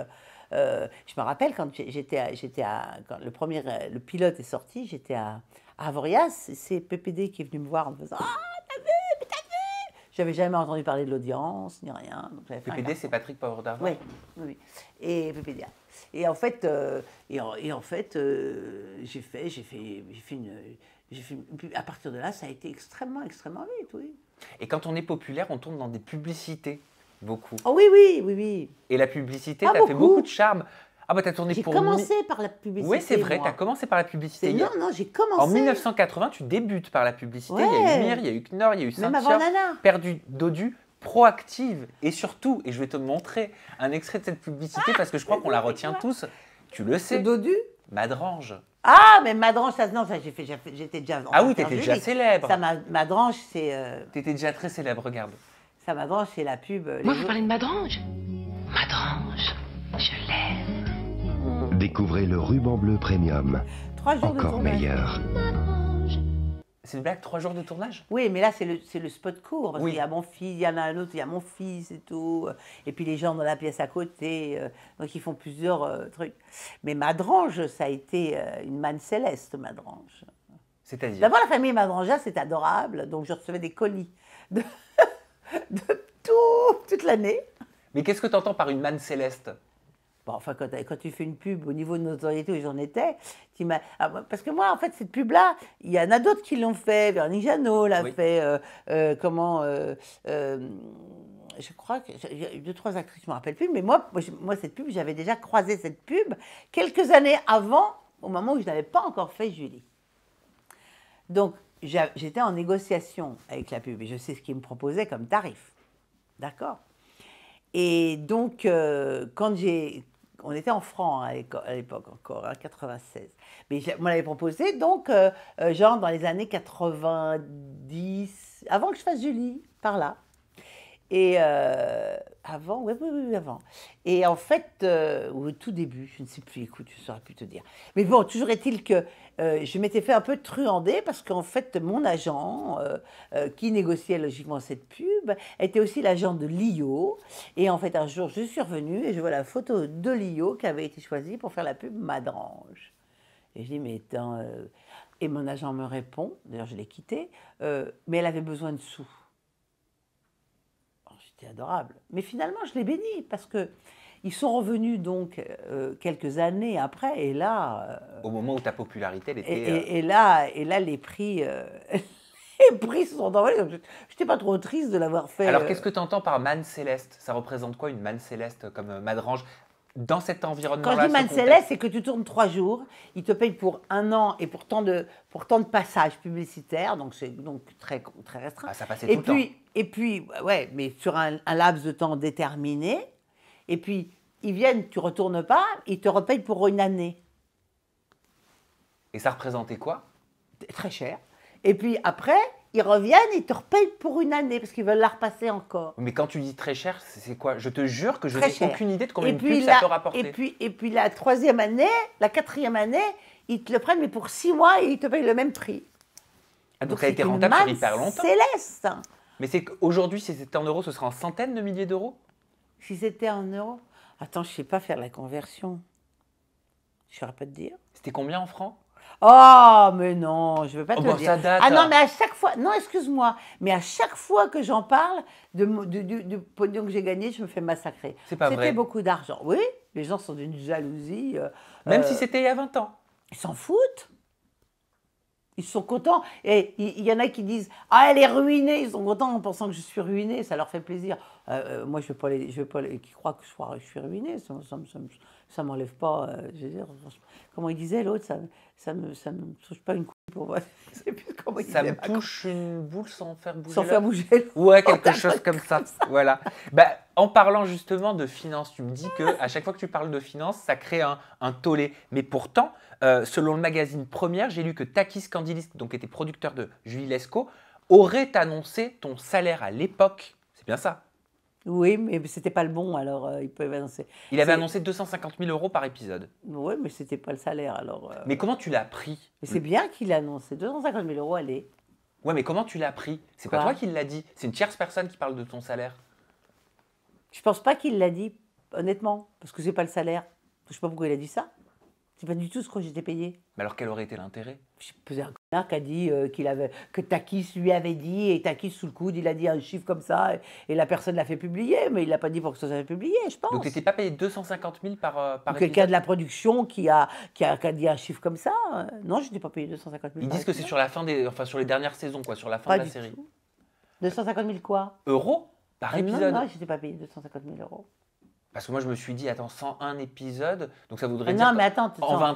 Euh, je me rappelle quand j'étais j'étais quand le premier le pilote est sorti j'étais à, Avoria. c'est PPD qui est venu me voir en me faisant «Ah!» J'avais jamais entendu parler de l'audience, ni rien. Donc PPD, c'est Patrick Power d'Argent oui, oui, et PPD, Et en fait, euh, et en, et en fait euh, j'ai fait, j'ai fait, j'ai fait une, fait À partir de là, ça a été extrêmement, extrêmement vite, oui. Et quand on est populaire, on tombe dans des publicités, beaucoup. Oh oui, oui, oui, oui. Et la publicité, a fait beaucoup de charme. Ah bah t'as tourné pour. J'ai commencé par la publicité. Oui, c'est vrai, t'as commencé par la publicité. Non, non, j'ai commencé. En 1980, tu débutes par la publicité. Il y a eu Mir, il y a eu Knorr, il y a eu saint Perdu, Dodu, proactive. Et surtout, et je vais te montrer un extrait de cette publicité parce que je crois qu'on la retient ah, tous. Tu le sais. Dodu Madrange. Ah, mais Madrange, ça, non, j'ai fait, j'étais déjà. Ah oui, t'étais déjà célèbre. Ça, Madrange, c'est. Euh, t'étais déjà très célèbre, regarde. Ça, Madrange, c'est la pub. Euh, moi, vous parlez de Madrange Madrange, je l'aime. Découvrez le ruban bleu premium. Encore meilleur. C'est une blague, trois jours de tournage Oui, mais là, c'est le, le spot court. Parce oui. y a mon fils, il y en a un autre, il y a mon fils et tout. Et puis les gens dans la pièce à côté. Euh, donc, ils font plusieurs euh, trucs. Mais Madrange, ça a été euh, une manne céleste, Madrange. C'est-à-dire D'abord, la famille Madrange, c'est adorable. Donc, je recevais des colis de, de tout, toute l'année. Mais qu'est-ce que tu entends par une manne céleste enfin, quand, quand, tu fais une pub au niveau de notoriété où j'en étais, tu ah, parce que moi, en fait, cette pub-là, il y en a d'autres qui l'ont fait. Bernie Jeannot l'a fait. Euh, euh, comment euh, je crois que eu deux, trois actrices, je ne me rappelle plus, mais moi, moi cette pub, j'avais déjà croisé cette pub quelques années avant, au moment où je n'avais pas encore fait Julie. Donc, j'étais en négociation avec la pub et je sais ce qu'ils me proposaient comme tarif. D'accord Et donc, quand j'ai on était en France hein, à l'époque encore, en hein, 96. Mais on l'avais proposé, donc, euh, euh, genre dans les années 90, avant que je fasse Julie, par là. Et euh, avant, oui, oui, oui, avant. Et en fait, euh, au tout début, je ne sais plus, écoute, tu ne saurais plus te dire. Mais bon, toujours est-il que euh, je m'étais fait un peu truander parce qu'en fait, mon agent, qui négociait logiquement cette pub, était aussi l'agent de Lio. Et en fait, un jour, je suis revenue et je vois la photo de Lio qui avait été choisie pour faire la pub Madrange. Et je dis, mais tant, Et mon agent me répond, d'ailleurs, je l'ai quitté, mais elle avait besoin de sous adorable. Mais finalement, je les bénis parce que ils sont revenus donc euh, quelques années après, et là. Euh, Au moment où ta popularité, était. Euh, et, là, et là, les prix. les prix se sont envolés. Je n'étais pas trop triste de l'avoir fait. Alors, qu'est-ce que tu entends par manne céleste Ça représente quoi une manne céleste comme Madrange dans cet environnement Quand je dis manne céleste, c'est que tu tournes trois jours, ils te payent pour un an et pour tant de, pourtant de passages publicitaires, donc c'est donc très, très restreint. Ah, ça passait et puis, et puis, ouais, mais sur un, laps de temps déterminé. Et puis, ils viennent, tu retournes pas, ils te repayent pour une année. Et ça représentait quoi Très cher. Et puis après, ils reviennent, ils te repayent pour une année parce qu'ils veulent la repasser encore. Mais quand tu dis très cher, c'est quoi Je te jure que je n'ai aucune idée de combien de ça te rapportait. Et puis, et puis la troisième année, la quatrième année, ils te le prennent mais pour six mois et ils te payent le même prix. Ah, donc, ça a été rentable sur longtemps. Céleste. Mais c'est qu'aujourd'hui, si c'était en euros, ce serait en centaines de milliers d'euros Si c'était en euros Attends, je sais pas faire la conversion. Je saurais pas te dire. C'était combien en francs Oh, mais non, je veux pas oh, te dire. ah non, hein. mais à chaque fois, non, excuse-moi, mais à chaque fois que j'en parle, de, de, de, que j'ai gagné, je me fais massacrer. C'est pas C'était beaucoup d'argent. Oui, les gens sont d'une jalousie. Euh, Même si euh, c'était il y a 20 ans. Ils s'en foutent. Ils sont contents. Et il y, en a qui disent Ah, elle est ruinée. Ils sont contents en pensant que je suis ruinée Ça leur fait plaisir. Euh, euh, moi, je ne veux pas les. Je pas qui croient que je, suis ruinée Ça ne m'enlève pas. Euh, je veux comment il disait l'autre Ça ne me, me touche pas une coupe. Pour moi. ça me touche une boule sans faire bouger. Sans faire bouger. Ouais, quelque chose comme ça. voilà. Bah, en parlant justement de finance, tu me dis que à chaque fois que tu parles de finance, ça crée un, tollé. Mais pourtant, euh, selon le magazine Première, j'ai lu que Takis Candilis, donc était producteur de Julie Lescaut, aurait annoncé ton salaire à l'époque. C'est bien ça oui, mais c'était pas le bon, alors il euh, ils annoncer. Il avait annoncé 250 000 euros par épisode. Oui, mais c'était pas le salaire, alors. Euh. Mais comment tu l'as pris c'est bien qu'il a annoncé 250 000 euros, allez. Ouais, mais comment tu l'as pris C'est pas toi qui l'as dit. C'est une tierce personne qui parle de ton salaire. Je pense pas qu'il l'a dit, honnêtement, parce que c'est pas le salaire. Je sais pas pourquoi il a dit ça. C'est pas du tout ce que j'étais payé. Mais alors quel aurait été l'intérêt C'est un connard qui a dit euh, qu'il avait, que Takis lui avait dit, et Takis sous le coude, il a dit un chiffre comme ça, et, la personne l'a fait publier, mais il l'a pas dit pour que ça soit publié, je pense. Donc t'étais pas payé 250 000 par, euh, Quelqu'un de la production qui a, qui a, qui, a, dit un chiffre comme ça. Euh, non, je n'étais pas payé 250 000. Ils disent que c'est sur la fin des, enfin sur les dernières saisons, quoi, sur la fin de la du série. Tout. 250 000 quoi Euros par euh, épisode. Non, non, je n'étais pas payé 250 000 euros. Parce que moi, je me suis dit, attends, 101 épisode donc ça voudrait dire. Non, en 20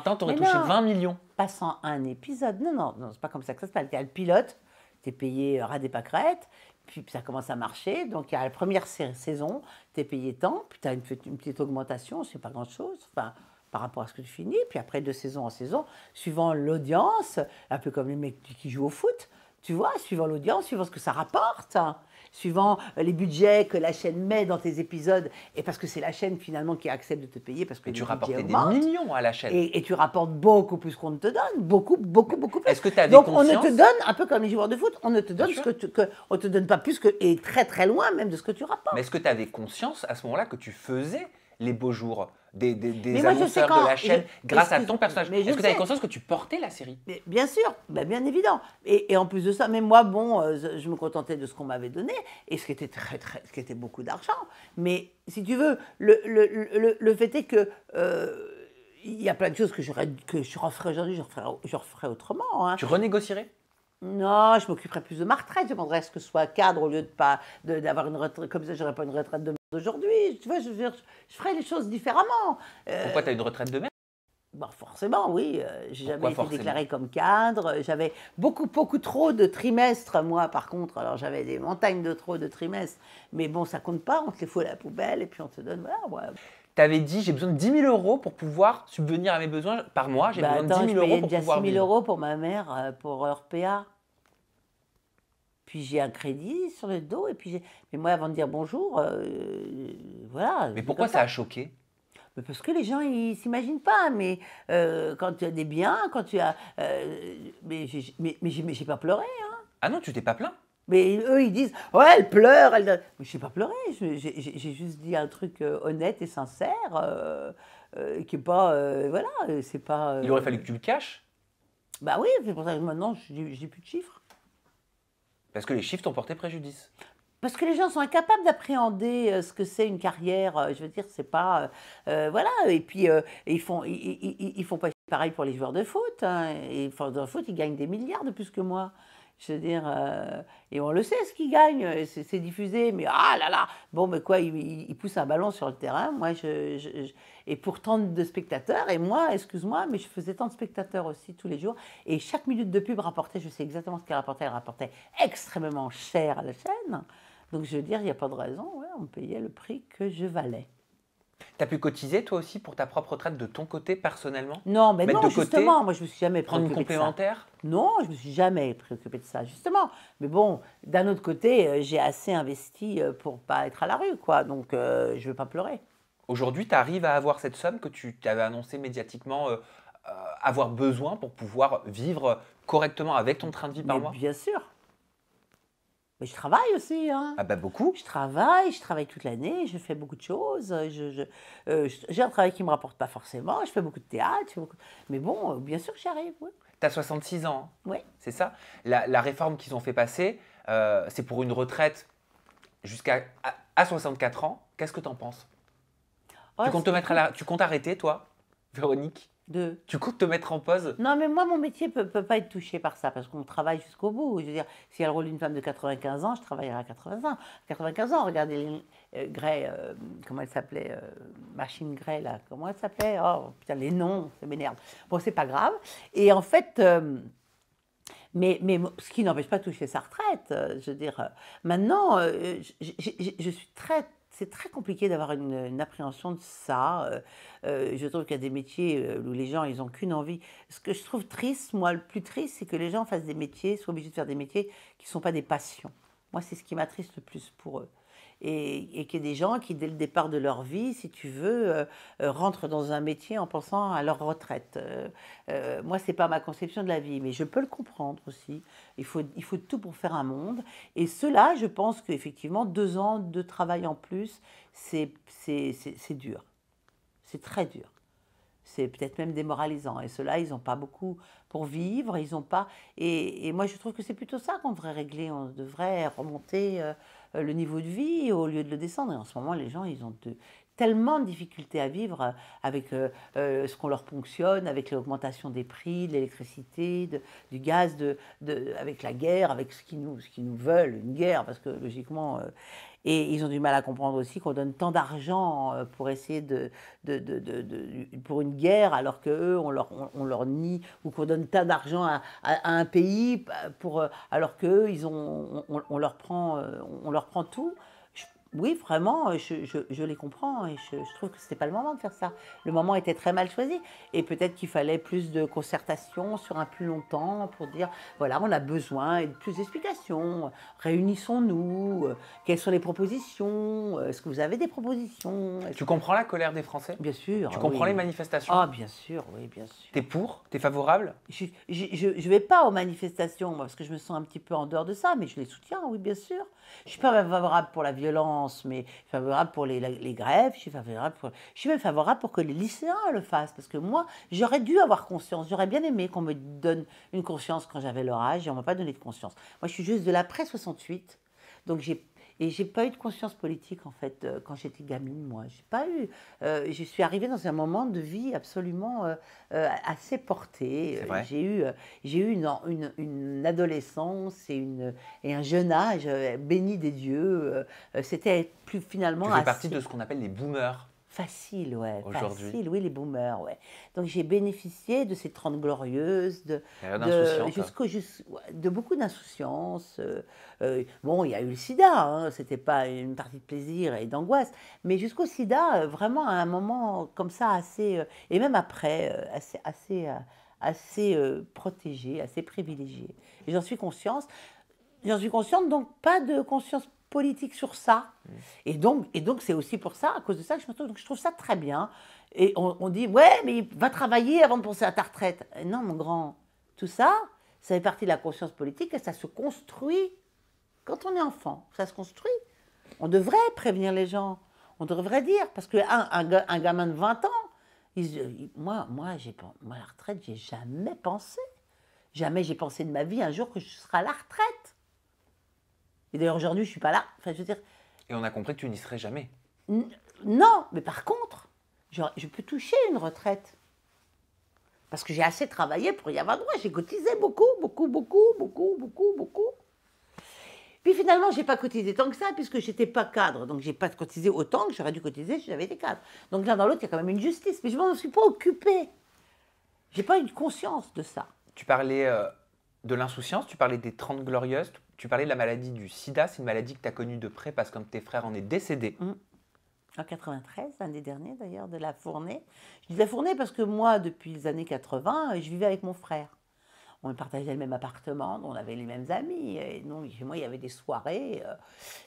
ans, tu aurais touché 20 millions. Pas 101 épisodes, non, non, non c'est pas comme ça que ça se passe. Il y le pilote, tu es payé euh, ras des pâquerettes, puis ça commence à marcher. Donc, il y a la première saison, tu es payé tant, puis tu as une, petite augmentation, c'est pas grand-chose. Enfin, par rapport à ce que tu finis, puis après de saison en saison, suivant l'audience, un peu comme les mecs qui jouent au foot, tu vois, suivant l'audience, suivant ce que ça rapporte. Hein suivant euh, les budgets que la chaîne met dans tes épisodes, et parce que c'est la chaîne finalement qui accepte de te payer parce que tu rapportes des millions à la chaîne. Et, tu rapportes beaucoup plus qu'on ne te donne, beaucoup, beaucoup, beaucoup plus. Est-ce que tu as Donc on ne te donne, un peu comme les joueurs de foot, on ne te donne ce que, on te donne pas plus que et très très loin même de ce que tu rapportes. Mais est-ce que tu avais conscience à ce moment-là que tu faisais les beaux jours des, des, de la chaîne grâce à ton personnage. Est-ce que tu avais conscience que tu portais la série Bien sûr, bien évident. Et, en plus de ça, mais moi, bon, euh, je me contentais de ce qu'on m'avait donné, et ce qui était, très, très, ce qui était beaucoup d'argent. Mais si tu veux, le, le, le, le fait est que... Euh, il y a plein de choses que, je, que je referais aujourd'hui, je referais, je referais autrement. Hein. Tu renégocierais non, je m'occuperai plus de ma retraite. Je demanderais ce que ce soit cadre au lieu de pas d'avoir une retraite. Comme ça, j'aurais pas une retraite de aujourd'hui. Tu vois, je, je, ferai les choses différemment. Euh, Pourquoi tu as une retraite de merde bah, forcément, oui. Euh, j'ai jamais été déclarée comme cadre. J'avais beaucoup, beaucoup trop de trimestres, moi, par contre. Alors, j'avais des montagnes de trop de trimestres. Mais bon, ça compte pas. On te les fout à la poubelle et puis on te donne. Voilà, Tu avais dit j'ai besoin de 10 000 euros pour pouvoir subvenir à mes besoins par mois. J'ai bah, besoin de 10 000 euros pour déjà pouvoir 6 000 euros pour ma mère, euh, pour RPA puis j'ai un crédit sur le dos, et puis mais moi avant de dire bonjour, euh, voilà. Mais pourquoi ça. a choqué parce que les gens, ils s'imaginent pas. Mais euh, quand tu as des biens, quand tu as. Euh, mais j'ai mais, pas pleuré. Hein. Ah non, tu t'es pas plaint mais eux, ils disent, ouais, elle pleure, elle... Mais je pas pleuré, j'ai juste dit un truc euh, honnête et sincère, qui n'est pas... voilà, c'est pas... Il aurait fallu que tu le caches Bah oui, c'est pour ça que maintenant, je plus de chiffres. Parce que les chiffres ont porté préjudice. Parce que les gens sont incapables d'appréhender euh, ce que c'est une carrière. Euh, je veux dire, c'est pas. Euh, voilà. Et puis, ils, font, ils, font pas pareil pour les joueurs de foot. Hein, et les joueurs de foot, ils gagnent des milliards de plus que moi. Je veux dire, euh, et on le sait ce qu'il gagne, euh, c'est diffusé, mais ah là là, bon, mais quoi, il, pousse un ballon sur le terrain, moi, je, et pour tant de spectateurs, et moi, excuse-moi, mais je faisais tant de spectateurs aussi tous les jours, et chaque minute de pub rapportait, je sais exactement ce qu'elle rapportait, elle rapportait extrêmement cher à la chaîne, donc je veux dire, il n'y a pas de raison, on payait le prix que je valais. T'as pu cotiser toi aussi pour ta propre retraite de ton côté personnellement Non, mais non, justement, moi je me suis jamais préoccupée de ça. Non, je me suis jamais préoccupée de ça, justement. Mais bon, d'un autre côté, euh, j'ai assez investi euh, pour pas être à la rue, quoi. Donc je euh, je veux pas pleurer. Aujourd'hui, tu arrives à avoir cette somme que tu t'avais annoncé médiatiquement avoir besoin pour pouvoir vivre correctement avec ton train de vie par mois bien sûr, mais je travaille aussi. Hein. Ah bah beaucoup. Je travaille, je travaille toute l'année, je fais beaucoup de choses. Je, euh, j'ai un travail qui ne me rapporte pas forcément, je fais beaucoup de théâtre. Mais bon, euh, bien sûr que j'y arrive. Tu as 66 ans. Hein. Oui. C'est ça la, réforme qu'ils ont fait passer, euh, c'est pour une retraite jusqu'à à, 64 ans. Qu'est-ce que tu en oh, penses te mettre à tu comptes arrêter, toi, Véronique de... Tu comptes te mettre en pause Non, mais moi, mon métier ne peut, pas être touché par ça, parce qu'on travaille jusqu'au bout. Je veux dire, si elle rôle une femme de 95 ans, je travaillerai à 80 ans. 95 ans, regardez euh, Gray, euh, comment elle s'appelait euh, Machine Gray, là, comment elle s'appelait Oh, putain, les noms, ça m'énerve. Bon, c'est pas grave. Et en fait... Mais, mais, ce qui n'empêche pas de toucher sa retraite. je veux dire, maintenant, je suis très c'est très compliqué d'avoir une, appréhension de ça. Euh, euh, je trouve qu'il y a des métiers euh, où les gens, ils n'ont qu'une envie. Ce que je trouve triste, moi, le plus triste, c'est que les gens fassent des métiers, soient obligés de faire des métiers qui ne sont pas des passions. Moi, c'est ce qui m'attriste le plus pour eux et, et qu'il y ait des gens qui, dès le départ de leur vie, si tu veux, euh, euh, rentrent dans un métier en pensant à leur retraite. Euh, moi, ce n'est pas ma conception de la vie, mais je peux le comprendre aussi. Il faut, il faut tout pour faire un monde. Et cela, je pense qu'effectivement, deux ans de travail en plus, c'est dur. C'est très dur c'est peut-être même démoralisant. Et ceux-là, ils n'ont pas beaucoup pour vivre, ils ont pas. Et, moi, je trouve que c'est plutôt ça qu'on devrait régler. On devrait remonter euh, le niveau de vie au lieu de le descendre. Et en ce moment, les gens, ils ont de, tellement de difficultés à vivre euh, avec euh, euh, ce qu'on leur ponctionne, avec l'augmentation des prix, de l'électricité, du gaz, avec la guerre, avec ce qu'ils nous, nous veulent, une guerre, parce que logiquement... et ils ont du mal à comprendre aussi qu'on donne tant d'argent pour essayer de, pour une guerre, alors qu'eux, on leur, on, leur nie, ou qu'on donne tant d'argent à, un pays, pour, alors qu'eux, ils ont, on, leur prend, on leur prend tout oui, vraiment, euh, je, les comprends et je, trouve que ce n'était pas le moment de faire ça. Le moment était très mal choisi et peut-être qu'il fallait plus de concertation sur un plus long temps pour dire, voilà, on a besoin de plus d'explications, réunissons-nous, euh, quelles sont les propositions, euh, est-ce que vous avez des propositions Tu comprends la colère des Français Bien sûr. Tu comprends les manifestations Ah, bien sûr, oui, bien sûr. T'es pour T'es favorable Je ne vais pas aux manifestations, parce que je me sens un petit peu en dehors de ça, mais je les soutiens, oui, bien sûr. Je ne suis pas favorable pour la violence mais favorable pour les, grèves, je suis, favorable je suis même favorable pour que les lycéens le fassent, parce que moi, j'aurais dû avoir conscience, j'aurais bien aimé qu'on me donne une conscience quand j'avais leur âge, et on ne m'a pas donné de conscience. Moi, je suis juste de l'après 68, donc j'ai et j'ai pas eu de conscience politique en fait euh, quand j'étais gamine, moi. J'ai pas eu. Euh, je suis arrivée dans un moment de vie absolument euh, assez porté. J'ai eu, j'ai eu une, une, adolescence et, une, et un jeune âge béni des dieux. C'était plus finalement. Tu fais partie de ce qu'on appelle les boomers. Facile, ouais. Aujourd'hui. Facile, oui, les boomers, ouais. Donc j'ai bénéficié de ces 30 glorieuses, de, de beaucoup d'insouciance. Euh, euh, bon, il y a eu le sida, hein, c'était pas une partie de plaisir et d'angoisse, mais jusqu'au sida, euh, vraiment à un moment comme ça, assez. et même après, assez. assez assez protégé, assez privilégié. j'en suis consciente. J'en suis consciente, donc pas de conscience politique sur ça. Mm. Et donc, et donc c'est aussi pour ça, à cause de ça, que je trouve, je trouve ça très bien. Et on, dit, ouais, mais va travailler avant de penser à ta retraite. non, mon grand, tout ça, ça fait partie de la conscience politique et ça se construit quand on est enfant. Ça se construit. On devrait prévenir les gens. On devrait dire, parce que un, un, gamin de 20 ans, il, moi, moi, j'ai, moi, à la retraite, j'ai jamais pensé. Jamais j'ai pensé de ma vie un jour que je serai à la retraite. Et d'ailleurs, aujourd'hui, je suis pas là. Enfin, je veux dire. Et on a compris que tu n'y serais jamais. non, mais par contre, je peux toucher une retraite. Parce que j'ai assez travaillé pour y avoir droit. J'ai cotisé beaucoup, beaucoup, beaucoup, beaucoup, beaucoup, beaucoup. Puis finalement, j'ai pas cotisé tant que ça, puisque j'étais pas cadre. Donc, j'ai pas cotisé autant que j'aurais dû cotiser si j'avais été cadre. Donc, l'un dans l'autre, il y a quand même une justice. Mais je m'en suis pas occupée. J'ai pas une conscience de ça. Tu parlais euh, de l'insouciance, tu parlais des 30 glorieuses, tu parlais de la maladie du sida, c'est une maladie que tu as connue de près parce qu'un de tes frères en est décédé. Mmh. En 93, l'année dernière d'ailleurs, de la fournée. Je dis la fournée parce que moi, depuis les années 80, je vivais avec mon frère on partageait le même appartement, on avait les mêmes amis. Et non, chez moi, il y avait des soirées euh,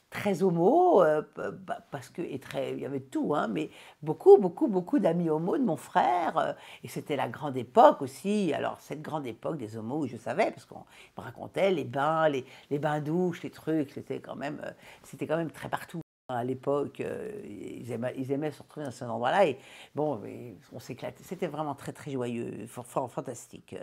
très homo, euh, bah, parce que et très, il y avait tout, hein, mais beaucoup, beaucoup, beaucoup d'amis homo de mon frère. Euh, et c'était la grande époque aussi. Alors, cette grande époque des homos, je savais, parce qu'on me racontait les bains, les, les bains-douches, les trucs. C'était quand, même, c'était quand même très partout. À l'époque, euh, ils, aimaient, se retrouver dans cet endroit-là. Et bon, on s'éclatait. C'était vraiment très, très joyeux, fantastique.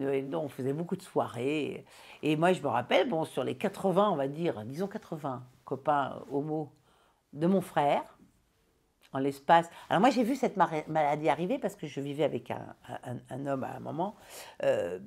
Euh. on faisait beaucoup de soirées. Et moi, je me rappelle, bon, sur les 80, on va dire, disons 80 copains euh, homo de mon frère, en l'espace. Alors moi j'ai vu cette maladie arriver parce que je vivais avec un, homme à un moment, que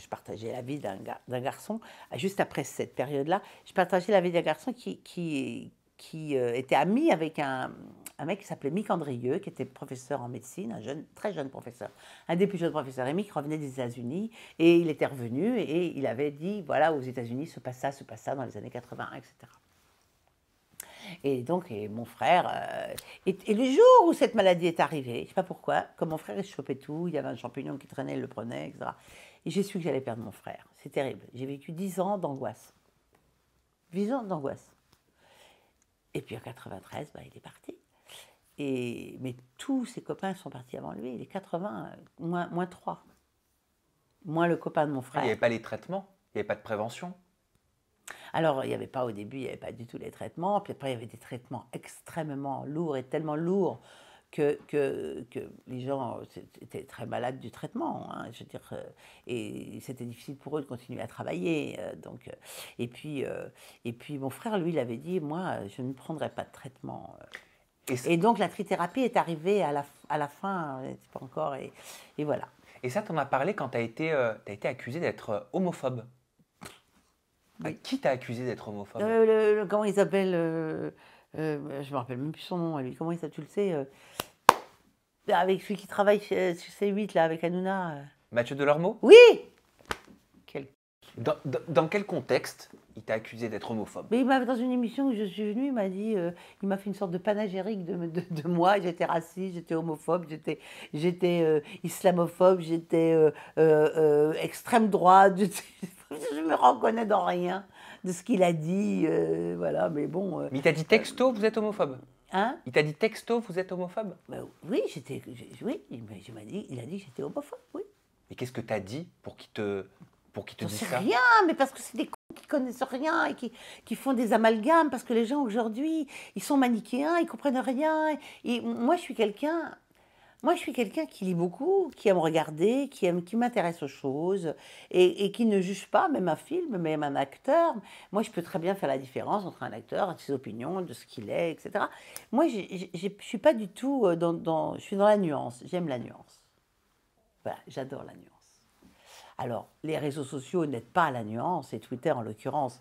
je partageais la vie d'un garçon, juste après cette période-là, je partageais la vie d'un garçon qui, qui euh, était ami avec un, un mec qui s'appelait Mick Andrieux, qui était professeur en médecine, un jeune, très jeune professeur, un des plus jeunes professeurs. Et Mick revenait des États-Unis et il était revenu et il avait dit voilà, aux États-Unis se passe ça, se passe ça dans les années 80, etc. Et donc, et mon frère. Euh, et, le jour où cette maladie est arrivée, je sais pas pourquoi, comme mon frère, il se chopait tout, il y avait un champignon qui traînait, il le prenait, etc. Et j'ai su que j'allais perdre mon frère. C'est terrible. J'ai vécu dix ans d'angoisse. Dix ans d'angoisse. Et puis en 93, bah, il est parti. Et, mais tous ses copains sont partis avant lui. Il est 80, euh, moins, 3. Moins le copain de mon frère. Il n'y avait pas les traitements Il n'y avait pas de prévention alors, il n'y avait pas au début, il n'y avait pas du tout les traitements. Puis après, il y avait des traitements extrêmement lourds et tellement lourds que, que, les gens euh, étaient très malades du traitement. Hein, je veux dire, euh, et c'était difficile pour eux de continuer à travailler. Euh, donc, et, puis, et puis mon frère, lui, il avait dit, moi, je ne prendrai pas de traitement. Et, donc la trithérapie est arrivée à la, à la fin, hein, pas encore, et, et, voilà. Et ça, tu en as parlé quand tu été, as été accusé d'être homophobe. qui t'a accusé d'être homophobe Comment il s'appelle Je me rappelle même plus son nom lui. Comment il Tu le sais avec celui qui travaille sur C8, là, avec Hanouna. Euh. Mathieu Delormeau Oui quel... dans, dans, quel contexte il t'a accusé d'être homophobe Mais il Dans une émission où je suis venue, il m'a dit, euh, il m'a fait une sorte de panagérique de, moi. J'étais raciste, j'étais homophobe, j'étais, j'étais euh, islamophobe, j'étais extrême droite. je me reconnais dans rien de ce qu'il a dit. voilà, mais bon. mais il t'a dit texto, vous êtes homophobe Hein il t'a dit texto, vous êtes homophobe ben, Oui, j'étais, oui, mais dit, il a dit que j'étais homophobe, oui. Mais qu'est-ce que t'as dit pour qu'il te, pour qu'il te dise ça rien, mais parce que c'est des cons qui connaissent rien et qui, qui font des amalgames, parce que les gens aujourd'hui, ils sont manichéens, ils comprennent rien. Et moi, je suis quelqu'un, moi, je suis quelqu'un qui lit beaucoup, qui aime regarder, qui aime, qui m'intéresse aux choses et, qui ne juge pas, même un film, même un acteur. Moi, je peux très bien faire la différence entre un acteur, ses opinions, de ce qu'il est, etc. Moi, je ne suis pas du tout euh, dans, je suis dans la nuance. J'aime la nuance. j'adore la nuance. Alors, les réseaux sociaux n'aident pas à la nuance, et Twitter en l'occurrence,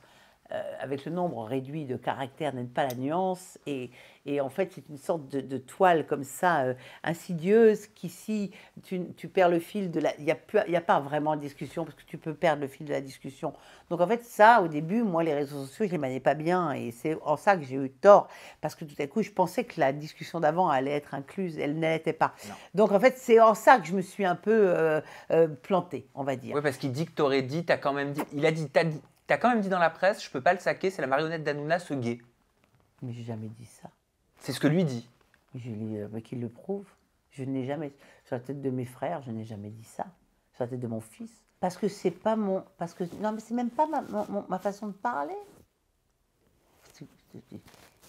euh, avec le nombre réduit de caractères, n'aime pas la nuance. Et, et en fait, c'est une sorte de, toile comme ça, euh, insidieuse, qui si tu, perds le fil de la... Il n'y a, pas vraiment de discussion, parce que tu peux perdre le fil de la discussion. Donc en fait, ça, au début, moi, les réseaux sociaux, je ne les maniais pas bien. Et c'est en ça que j'ai eu tort, parce que tout à coup, je pensais que la discussion d'avant allait être incluse. Elle n'était pas. Donc en fait, c'est en ça que je me suis un peu euh, euh plantée, on va dire. Oui, parce qu'il dit que tu aurais dit, tu as quand même dit... Il a dit, tu as dit as quand même dit dans la presse, je peux pas le saquer, c'est la marionnette d'Anouna, ce gay. Mais j'ai jamais dit ça. C'est ce que lui dit. Je lui euh, qu'il le prouve. Je n'ai jamais, sur la tête de mes frères, je n'ai jamais dit ça. Sur la tête de mon fils. Parce que c'est pas mon, parce que non, mais c'est même pas ma, façon de parler.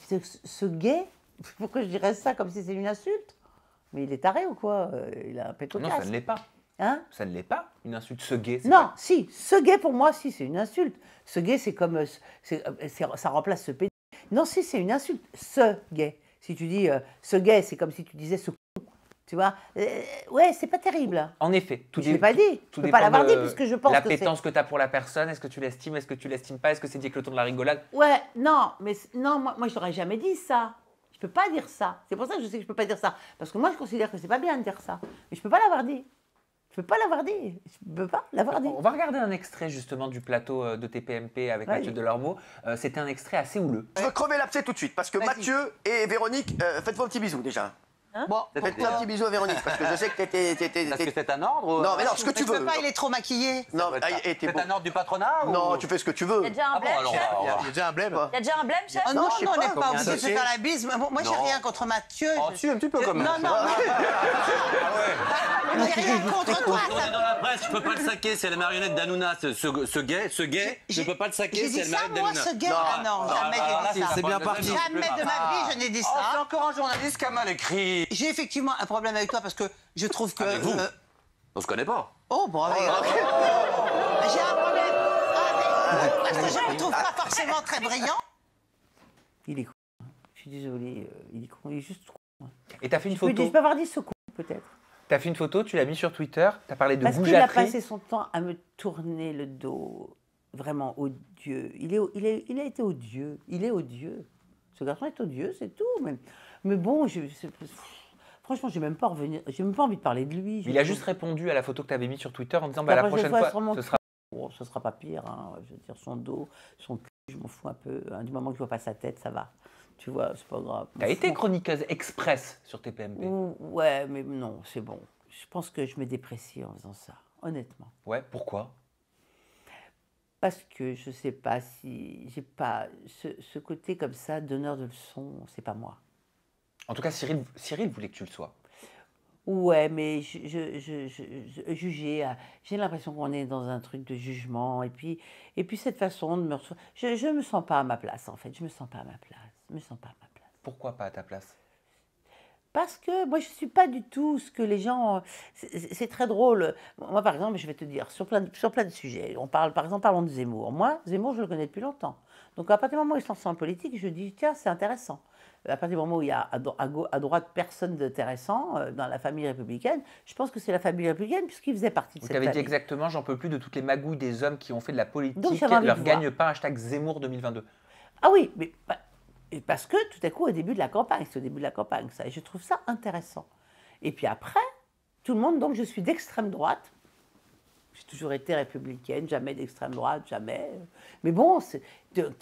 Ce, gay, pourquoi je dirais ça comme si c'est une insulte Mais il est taré ou quoi euh, Il a un pétocasse. Non, ça ne l'est pas. Hein ça ne l'est pas, une insulte. Ce gay, Non, pas... si, ce gay pour moi, si, c'est une insulte. Ce gay, c'est comme. Euh, euh, ça remplace ce pédé. Non, si, c'est une insulte. Ce gay. Si tu dis ce euh, gay, c'est comme si tu disais ce con. Tu vois Ouais, c'est pas terrible. En effet. Tout je l'ai pas dit. Tu ne peux pas l'avoir dit puisque je pense que. La pétence que tu as pour la personne, est-ce que tu l'estimes, est-ce que tu l'estimes pas, est-ce que c'est dit que le ton de la rigolade Ouais, non, mais non, moi, moi je n'aurais jamais dit ça. Je ne peux pas dire ça. C'est pour ça que je sais que je peux pas dire ça. Parce que moi, je considère que c'est pas bien de dire ça. Mais je peux pas l'avoir dit. Je peux pas l'avoir dit. Je peux pas l'avoir dit. On va regarder un extrait justement du plateau euh, de TPMP avec Mathieu Delormeau. Euh, c'était un extrait assez houleux. Je veux crever l'abcès tout de suite parce que Mathieu et Véronique, faites euh, faites un petit bisou déjà bon, faites un petit bisou à Véronique, parce que je sais que t'étais. ce que c'est un ordre Non, mais non, ce que tu veux. pas, il est trop maquillé. Non, c'est un ordre du patronat Non, tu fais ce que tu veux. Il y a déjà un blême, Il y a déjà un blême. Il Non, déjà un blême, Non, non, on n'est pas obligé de se faire la bise. Moi, j'ai rien contre Mathieu. Non, tu, un petit peu comme Non, non. J'ai rien contre toi. dans la presse, je ne peux pas le saquer, c'est la marionnette d'Anouna. Ce gay, ce gay, je peux pas le saquer, c'est la marionnette d'Anouna. Moi, ce gay, non, jamais j'ai dit C'est bien parti. Jamais de ma vie, je n'ai dit ça. a encore un journaliste qui a mal écrit. J'ai effectivement un problème avec toi parce que je trouve que. Ah, vous euh, On se connaît pas. Oh, bon, bah, ah, bah, bah. J'ai un problème ah, euh, parce que je ne le trouve pas forcément très brillant. Il est con. Je suis désolée, euh, il est con. Il est juste con. Et as fait une photo. Je peux avoir dit ce con, peut-être. Tu as fait une photo, tu l'as mis sur Twitter, Tu as parlé de Parce qu'il a passé son temps à me tourner le dos, vraiment odieux. Il, est, il, est, il a été odieux, il est odieux. Ce garçon est odieux, c'est tout. mais bon, je... Franchement, j'ai même pas j'ai même pas envie de parler de lui. Il a juste répondu à la photo que tu avais mise sur Twitter en disant bah, la, la prochaine, fois, ce sera. Oh, ce sera pas pire. Hein. Je veux dire, son dos, son cul, je m'en fous un peu. Hein. Du moment que je vois pas sa tête, ça va. Tu vois, c'est pas grave. Tu as été chroniqueuse express sur TPMP. Ouais, mais non, c'est bon. Je pense que je me déprécie en faisant ça, honnêtement. Ouais, pourquoi Parce que je sais pas si j'ai pas ce, côté comme ça donneur de leçon, c'est pas moi. En tout cas, Cyril, voulait que tu le sois. Ouais, mais je, je, juger, euh, j'ai l'impression qu'on est dans un truc de jugement. Et puis, et puis cette façon de me je, ne me sens pas à ma place en fait. Je me sens pas à ma place. me sens pas à ma place. Pourquoi pas à ta place Parce que moi je ne suis pas du tout ce que les gens. C'est très drôle. Moi par exemple, je vais te dire sur plein de, sur plein de sujets. On parle par exemple parlons de Zemmour. Moi Zemmour je le connais depuis longtemps. Donc à partir du moment où il se lance en politique, je dis tiens c'est intéressant à partir du moment où il y a à, droite personne d'intéressant euh, dans la famille républicaine, je pense que c'est la famille républicaine puisqu'il faisait partie de cette famille. Vous avez dit exactement, j'en peux plus de toutes les magouilles des hommes qui ont fait de la politique, Donc, leur gagne pas hashtag Zemmour 2022. Ah oui, mais parce que tout à coup, au début de la campagne, c'est au début de la campagne, ça, et je trouve ça intéressant. Et puis après, tout le monde, donc je suis d'extrême droite, j'ai toujours été républicaine, jamais d'extrême droite, jamais. Mais bon,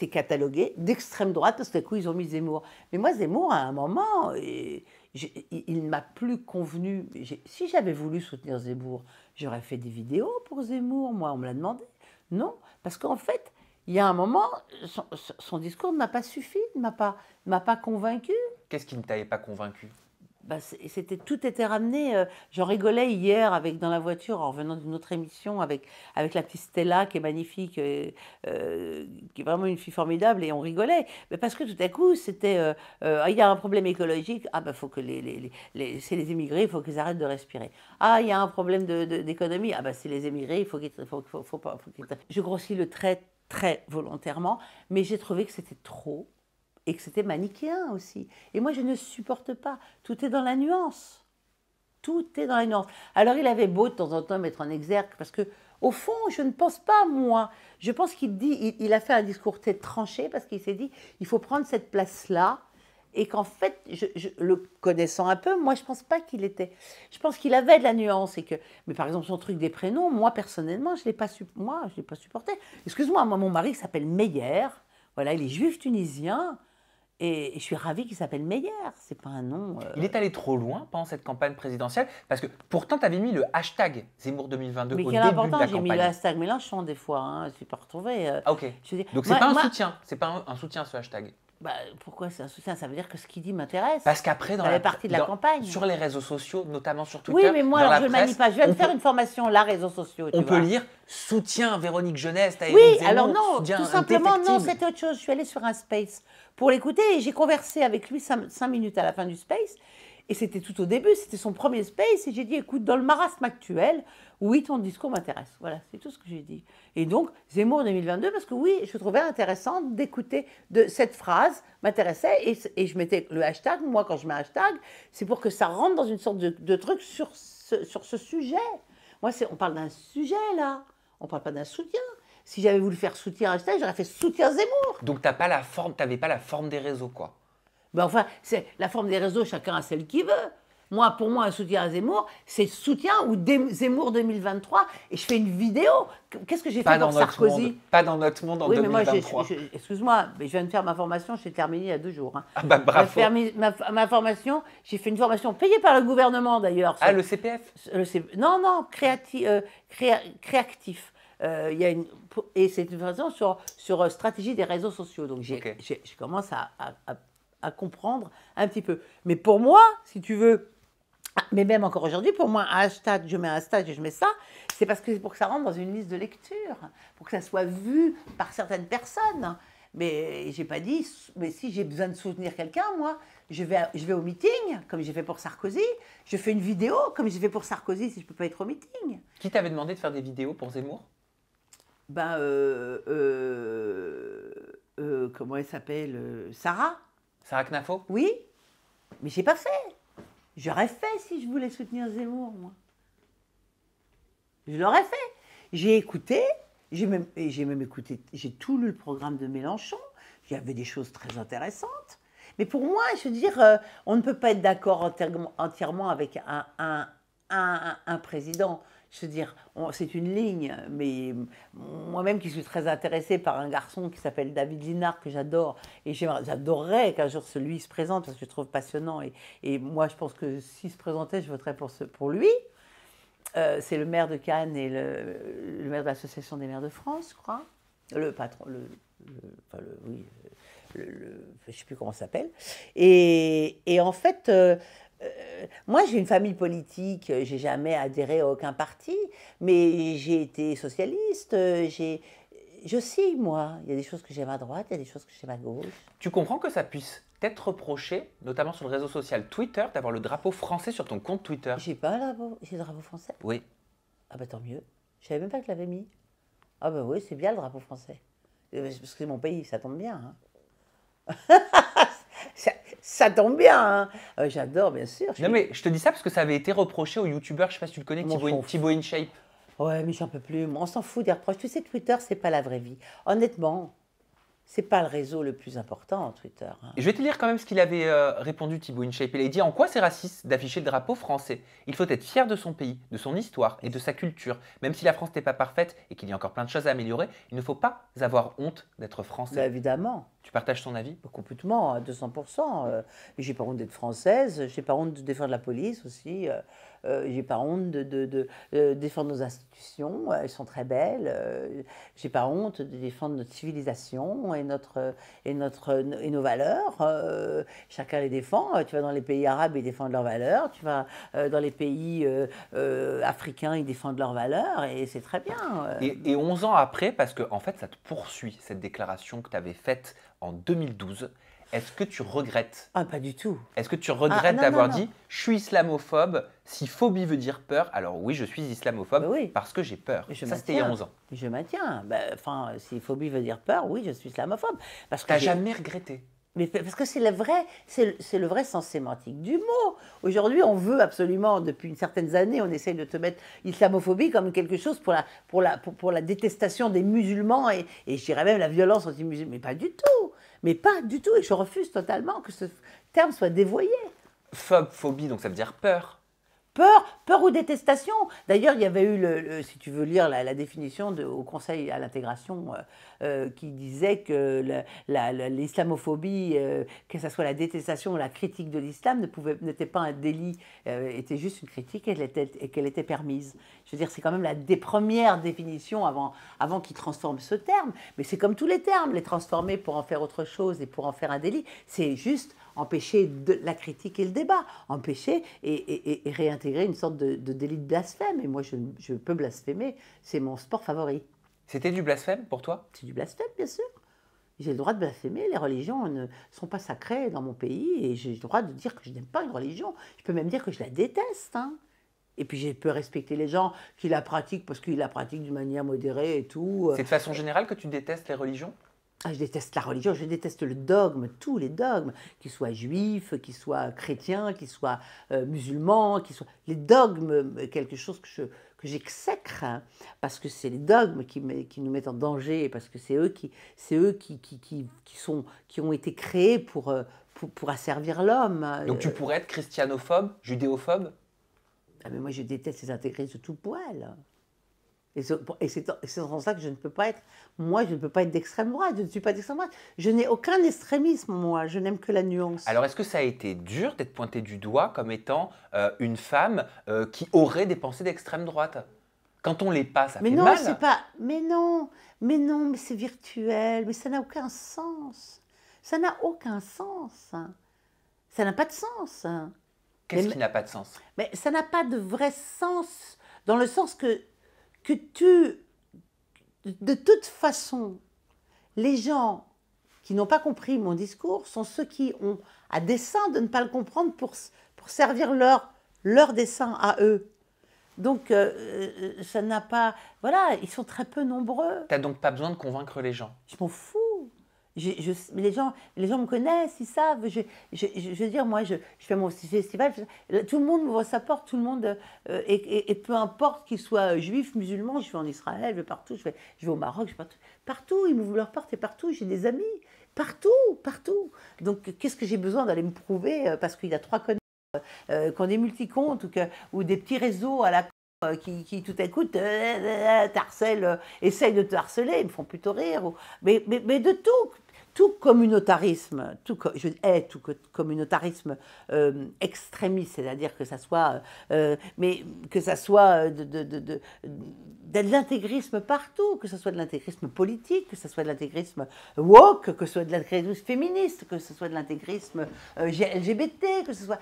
es catalogué d'extrême droite parce que coup, ils ont mis Zemmour. Mais moi, Zemmour, à un moment, il ne m'a plus convenu. Si j'avais voulu soutenir Zemmour, j'aurais fait des vidéos pour Zemmour, moi, on me l'a demandé. Non, parce qu'en fait, il y a un moment, son, discours ne m'a pas suffi, ne m'a pas, pas convaincu. Qu'est-ce qui ne t'avait pas convaincu bah, c'était tout était ramené. Euh, j'en rigolais hier avec dans la voiture en revenant d'une autre émission avec avec la petite Stella qui est magnifique, euh, euh, qui est vraiment une fille formidable et on rigolait. Mais parce que tout à coup c'était il y a un problème écologique. Ah bah, faut que les, les, les, c'est les émigrés, il faut qu'ils arrêtent de respirer. Ah il y a un problème d'économie. De, d'économie ah bah, c'est les émigrés, il faut qu'ils faut, faut, faut, Je grossis le trait très volontairement, mais j'ai trouvé que c'était trop et que c'était manichéen aussi. Et moi, je ne supporte pas. Tout est dans la nuance. Tout est dans la nuance. Alors, il avait beau de temps en temps mettre en exergue, parce que, au fond, je ne pense pas, moi. Je pense qu'il dit, il, a fait un discours très tranché, parce qu'il s'est dit, il faut prendre cette place-là, et qu'en fait, je, le connaissant un peu, moi, je pense pas qu'il était. Je pense qu'il avait de la nuance et que. Mais par exemple, son truc des prénoms, moi personnellement, je l'ai pas moi, je l'ai pas supporté. Excuse-moi, moi, mon mari s'appelle Meyer. Voilà, il est juif tunisien. Et, je suis ravie qu'il s'appelle Meyer. C'est pas un nom. Euh, Il est allé trop loin pendant cette campagne présidentielle parce que pourtant tu avais mis le hashtag Zemmour 2022 au début de la campagne. J'ai mis le hashtag Mélenchon des fois. Hein, je ne suis pas retrouvé. Euh. Ah, ok. Donc c'est pas un soutien. C'est pas un soutien ce hashtag. Bah, pourquoi un soutien ça veut dire que ce qu'il dit m'intéresse. Parce qu'après, dans la partie de la campagne. Sur les réseaux sociaux, notamment sur Twitter. Oui, mais moi, je ne manie pas. Je viens de faire une formation là, réseaux sociaux. Tu on peut lire soutien Véronique Jeunesse. À oui, alors non, tout simplement, non, c'était autre chose. Je suis allée sur un space pour l'écouter et j'ai conversé avec lui cinq minutes à la fin du space. Et c'était tout au début, c'était son premier space. Et j'ai dit, écoute, dans le marasme actuel, oui, ton discours m'intéresse. Voilà, c'est tout ce que j'ai dit. Et donc, Zemmour 2022, parce que oui, je trouvais intéressant d'écouter cette phrase, m'intéressait, et, je mettais le hashtag, moi quand je mets un hashtag, c'est pour que ça rentre dans une sorte de, truc sur ce, sur ce sujet. Moi, on parle d'un sujet là, on parle pas d'un soutien. Si j'avais voulu faire soutien hashtag, j'aurais fait soutien Zemmour. Donc, tu pas la forme, t'avais pas la forme des réseaux, quoi. mais ben, enfin, c'est la forme des réseaux, chacun a celle qu'il veut. Moi, pour moi, un soutien à Zemmour, c'est soutien ou Zemmour 2023. Et je fais une vidéo. Qu'est-ce que j'ai fait dans pour Sarkozy Pas dans notre monde en 2023. excuse-moi, mais je viens de faire ma formation. J'ai terminé il y a deux jours. Hein. Ah bah bravo. ma, formation, j'ai fait une formation payée par le gouvernement d'ailleurs. Ah, le CPF Non, non, créatif. Euh, euh, y a une, et c'est une façon sur, sur euh, stratégie des réseaux sociaux. Donc, je commence à, à, comprendre un petit peu. Mais pour moi, si tu veux, mais même encore aujourd'hui, pour moi, un hashtag, je mets un hashtag et je mets ça, c'est parce que c'est pour que ça rentre dans une liste de lecture, pour que ça soit vu par certaines personnes. Mais j'ai pas dit, mais si j'ai besoin de soutenir quelqu'un, moi, je vais, je vais au meeting, comme j'ai fait pour Sarkozy. Je fais une vidéo, comme j'ai fait pour Sarkozy, si je peux pas être au meeting. Qui t'avait demandé de faire des vidéos pour Zemmour Ben, euh, euh, euh, comment elle s'appelle euh, Sarah. Sarah Knafo Oui, mais j'ai pas fait. J'aurais fait si je voulais soutenir Zemmour, moi. Je l'aurais fait. J'ai écouté, j'ai même, j'ai même écouté, j'ai tout lu le programme de Mélenchon. Il y avait des choses très intéressantes. Mais pour moi, je veux dire, euh, on ne peut pas être d'accord entièrement avec un, un, un, un président. Je dire, c'est une ligne, mais moi-même qui suis très intéressée par un garçon qui s'appelle David Linard, que j'adore, et j'adorerais qu'un jour celui se présente, parce que je trouve passionnant, et, et, moi je pense que s'il se présentait, je voterais pour, ce, pour lui. Euh, c'est le maire de Cannes et le, maire de l'Association des maires de France, je crois. Le patron, le, le je ne sais plus comment ça s'appelle. Et, et, en fait, euh, euh, moi, j'ai une famille politique, euh, j'ai jamais adhéré à aucun parti, mais j'ai été socialiste, euh, j'ai je sais, moi. Il y a des choses que j'aime à droite, il y a des choses que j'aime à gauche. Tu comprends que ça puisse t'être reproché, notamment sur le réseau social Twitter, d'avoir le drapeau français sur ton compte Twitter J'ai pas un drapeau, j'ai le drapeau français Oui. Ah bah tant mieux. Je savais même pas que tu l'avais mis. Ah bah oui, c'est bien le drapeau français. Parce que c'est mon pays, ça tombe bien. Hein. Ça tombe bien. Hein. Euh, j'adore, bien sûr. Non, mais je te dis ça parce que ça avait été reproché au youtubeur, je sais pas si tu le connais, Thibaut, InShape. Ouais, mais j'en peux plus. On s'en fout des reproches. Tu sais, Twitter, c'est pas la vraie vie. Honnêtement. C'est pas le réseau le plus important, Twitter. Hein. Je vais te lire quand même ce qu'il avait euh, répondu Thibaut InShape. Il a dit En quoi c'est raciste d'afficher le drapeau français Il faut être fier de son pays, de son histoire et de sa culture. Même si la France n'est pas parfaite et qu'il y a encore plein de choses à améliorer, il ne faut pas avoir honte d'être français. Bah, évidemment. Tu partages ton avis bah, Complètement, à 200%. Je euh. j'ai pas honte d'être française, j'ai pas honte de défendre la police aussi. Euh. Euh, j'ai pas honte de, euh, défendre nos institutions, euh, elles sont très belles, j'ai pas honte de défendre notre civilisation et, notre, et, notre, et nos valeurs, chacun les défend, tu vas dans les pays arabes, ils défendent leurs valeurs, tu vas dans les pays africains, ils défendent leurs valeurs, et c'est très bien. Et, 11 ans après, parce que en fait ça te poursuit, cette déclaration que tu avais faite en 2012, est-ce que tu regrettes Ah, pas du tout. Est-ce que tu regrettes ah, d'avoir dit je suis islamophobe Si phobie veut dire peur, alors oui, je suis islamophobe bah parce que j'ai peur. Ça, c'était il y a 11 ans. Je maintiens. Bah, enfin, si phobie veut dire peur, oui, je suis islamophobe. Tu n'as jamais regretté mais parce que c'est le vrai, c'est vrai sens sémantique du mot. Aujourd'hui, on veut absolument, depuis une certaines années, on essaye de te mettre islamophobie comme quelque chose pour la, pour la, pour, la détestation des musulmans et, et je dirais même la violence anti-musulmane. Mais pas du tout. Mais pas du tout. Et je refuse totalement que ce terme soit dévoyé. phobie, donc ça veut dire peur. Peur, peur ou détestation. D'ailleurs, il y avait eu, le, si tu veux lire la, définition au Conseil à l'intégration, euh, euh, qui disait que l'islamophobie, euh, que ce soit la détestation ou la critique de l'islam, n'était pas un délit, était juste une critique et, et qu'elle était, permise. Je veux dire, c'est quand même la des premières définitions avant, avant qu'ils transforment ce terme. Mais c'est comme tous les termes, les transformer pour en faire autre chose et pour en faire un délit, c'est juste empêcher la critique et le débat, empêcher et, réintégrer une sorte de, délit de blasphème. Et moi, je, peux blasphémer, c'est mon sport favori. C'était du blasphème pour toi C'est du blasphème, bien sûr. J'ai le droit de blasphémer, les religions ne sont pas sacrées dans mon pays et j'ai le droit de dire que je n'aime pas une religion. Je peux même dire que je la déteste. Hein. Et puis je peux respecter les gens qui la pratiquent parce qu'ils la pratiquent d'une manière modérée et tout. C'est de façon générale que tu détestes les religions ah, je déteste la religion, je déteste le dogme, tous les dogmes, qu'ils soient juifs, qu'ils soient chrétiens, qu'ils soient euh, musulmans, qu'ils soient... Les dogmes, euh, quelque chose que je que j'exècre, hein, parce que c'est les dogmes qui, qui, nous mettent en danger, parce que c'est eux qui, c'est eux qui, qui, qui, sont, qui ont été créés pour, euh, pour, asservir l'homme. Hein, Donc tu pourrais être christianophobe, judéophobe ah, mais Moi, je déteste les intégristes de tout poil. Hein. Et c'est dans ça que je ne peux pas être, moi, je ne peux pas être d'extrême droite, je ne suis pas d'extrême droite. Je n'ai aucun extrémisme, moi, je n'aime que la nuance. Alors, est-ce que ça a été dur d'être pointé du doigt comme étant euh, une femme euh, qui aurait des pensées d'extrême droite quand on les passe, ça mais non, C'est pas, mais non, mais non, mais c'est virtuel, mais ça n'a aucun sens. Ça n'a aucun sens. Ça n'a pas de sens. Qu'est-ce qui n'a pas de sens Mais ça n'a pas de vrai sens, dans le sens que que tu, de toute façon, les gens qui n'ont pas compris mon discours sont ceux qui ont à dessein de ne pas le comprendre pour, pour servir leur, leur dessein à eux. Donc, euh, euh, ça n'a pas. Voilà, ils sont très peu nombreux. T'as donc pas besoin de convaincre les gens Je m'en fous les, gens, les gens me connaissent, ils savent. Je, je, veux dire, moi, je, fais mon festival. Tout le monde voit sa porte, tout le monde. Euh, et, et, peu importe qu'ils soient euh, juifs, musulmans, je vais en Israël, je vais partout, je vais, je vais au Maroc, je vais partout. Partout, ils m'ouvrent leur porte et partout, j'ai des amis. Partout, partout. Donc, qu'est-ce que j'ai besoin d'aller me prouver euh, Parce qu'il y a trois connards qu'on est ont des ou, ou des petits réseaux à la qui, qui, tout à coup t'harcèlent, essayent de te harceler, ils me font plutôt rire. mais, mais, mais, de tout, tout communautarisme, tout, je hais tout communautarisme euh, extrémiste, c'est-à-dire que ça soit, mais que ça soit de, l'intégrisme partout, que ce soit de l'intégrisme politique, que ce soit de l'intégrisme woke, que ce soit de l'intégrisme féministe, que ce soit de l'intégrisme euh, LGBT, que ce soit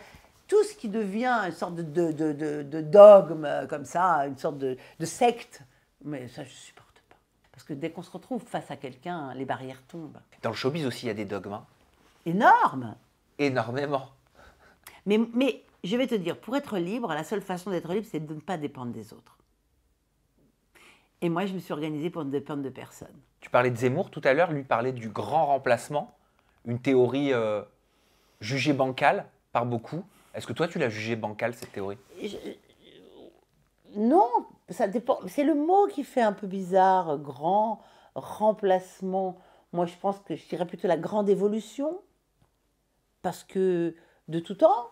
tout ce qui devient une sorte de, de, dogme euh, comme ça, une sorte de, secte. Mais ça, je supporte pas. Parce que dès qu'on se retrouve face à quelqu'un, les barrières tombent. Dans le showbiz aussi, il y a des dogmes. Hein. Énorme Énormément. mais, je vais te dire, pour être libre, la seule façon d'être libre, c'est de ne pas dépendre des autres. Et moi, je me suis organisée pour ne dépendre de personne. Tu parlais de Zemmour tout à l'heure, lui parlait du grand remplacement, une théorie euh, jugée bancale par beaucoup. Est-ce que toi, tu l'as jugée bancale, cette théorie Non, ça dépend. C'est le mot qui fait un peu bizarre, grand remplacement. Moi, je pense que je dirais plutôt la grande évolution, parce que de tout temps,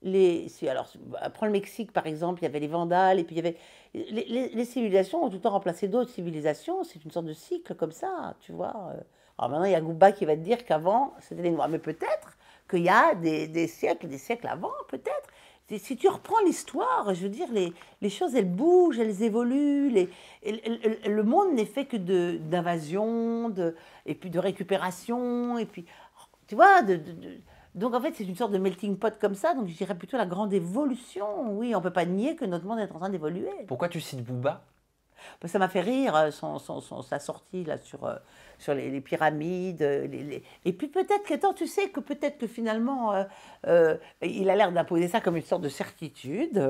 les, alors, bah, prends le Mexique par exemple, il y avait les Vandales, et puis il y avait. Les, les, civilisations ont tout le temps remplacé d'autres civilisations, c'est une sorte de cycle comme ça, tu vois. Euh. Alors maintenant, il y a Gouba qui va te dire qu'avant, c'était les Noirs. Mais peut-être qu'il y a des, des, siècles, des siècles avant, peut-être, si tu reprends l'histoire, je veux dire, les, les, choses, elles bougent, elles évoluent. le, monde n'est fait que d'invasion, et puis de récupération, et puis, tu vois, donc en fait, c'est une sorte de melting pot comme ça. Donc je dirais plutôt la grande évolution. Oui, on ne peut pas nier que notre monde est en train d'évoluer. Pourquoi tu cites Booba bah, ça m'a fait rire, euh, son, son, son, sa sortie là, sur, euh, sur les, pyramides. Euh, les, Et puis peut-être qu'étant, tu sais, que peut-être que finalement, il a l'air d'imposer ça comme une sorte de certitude,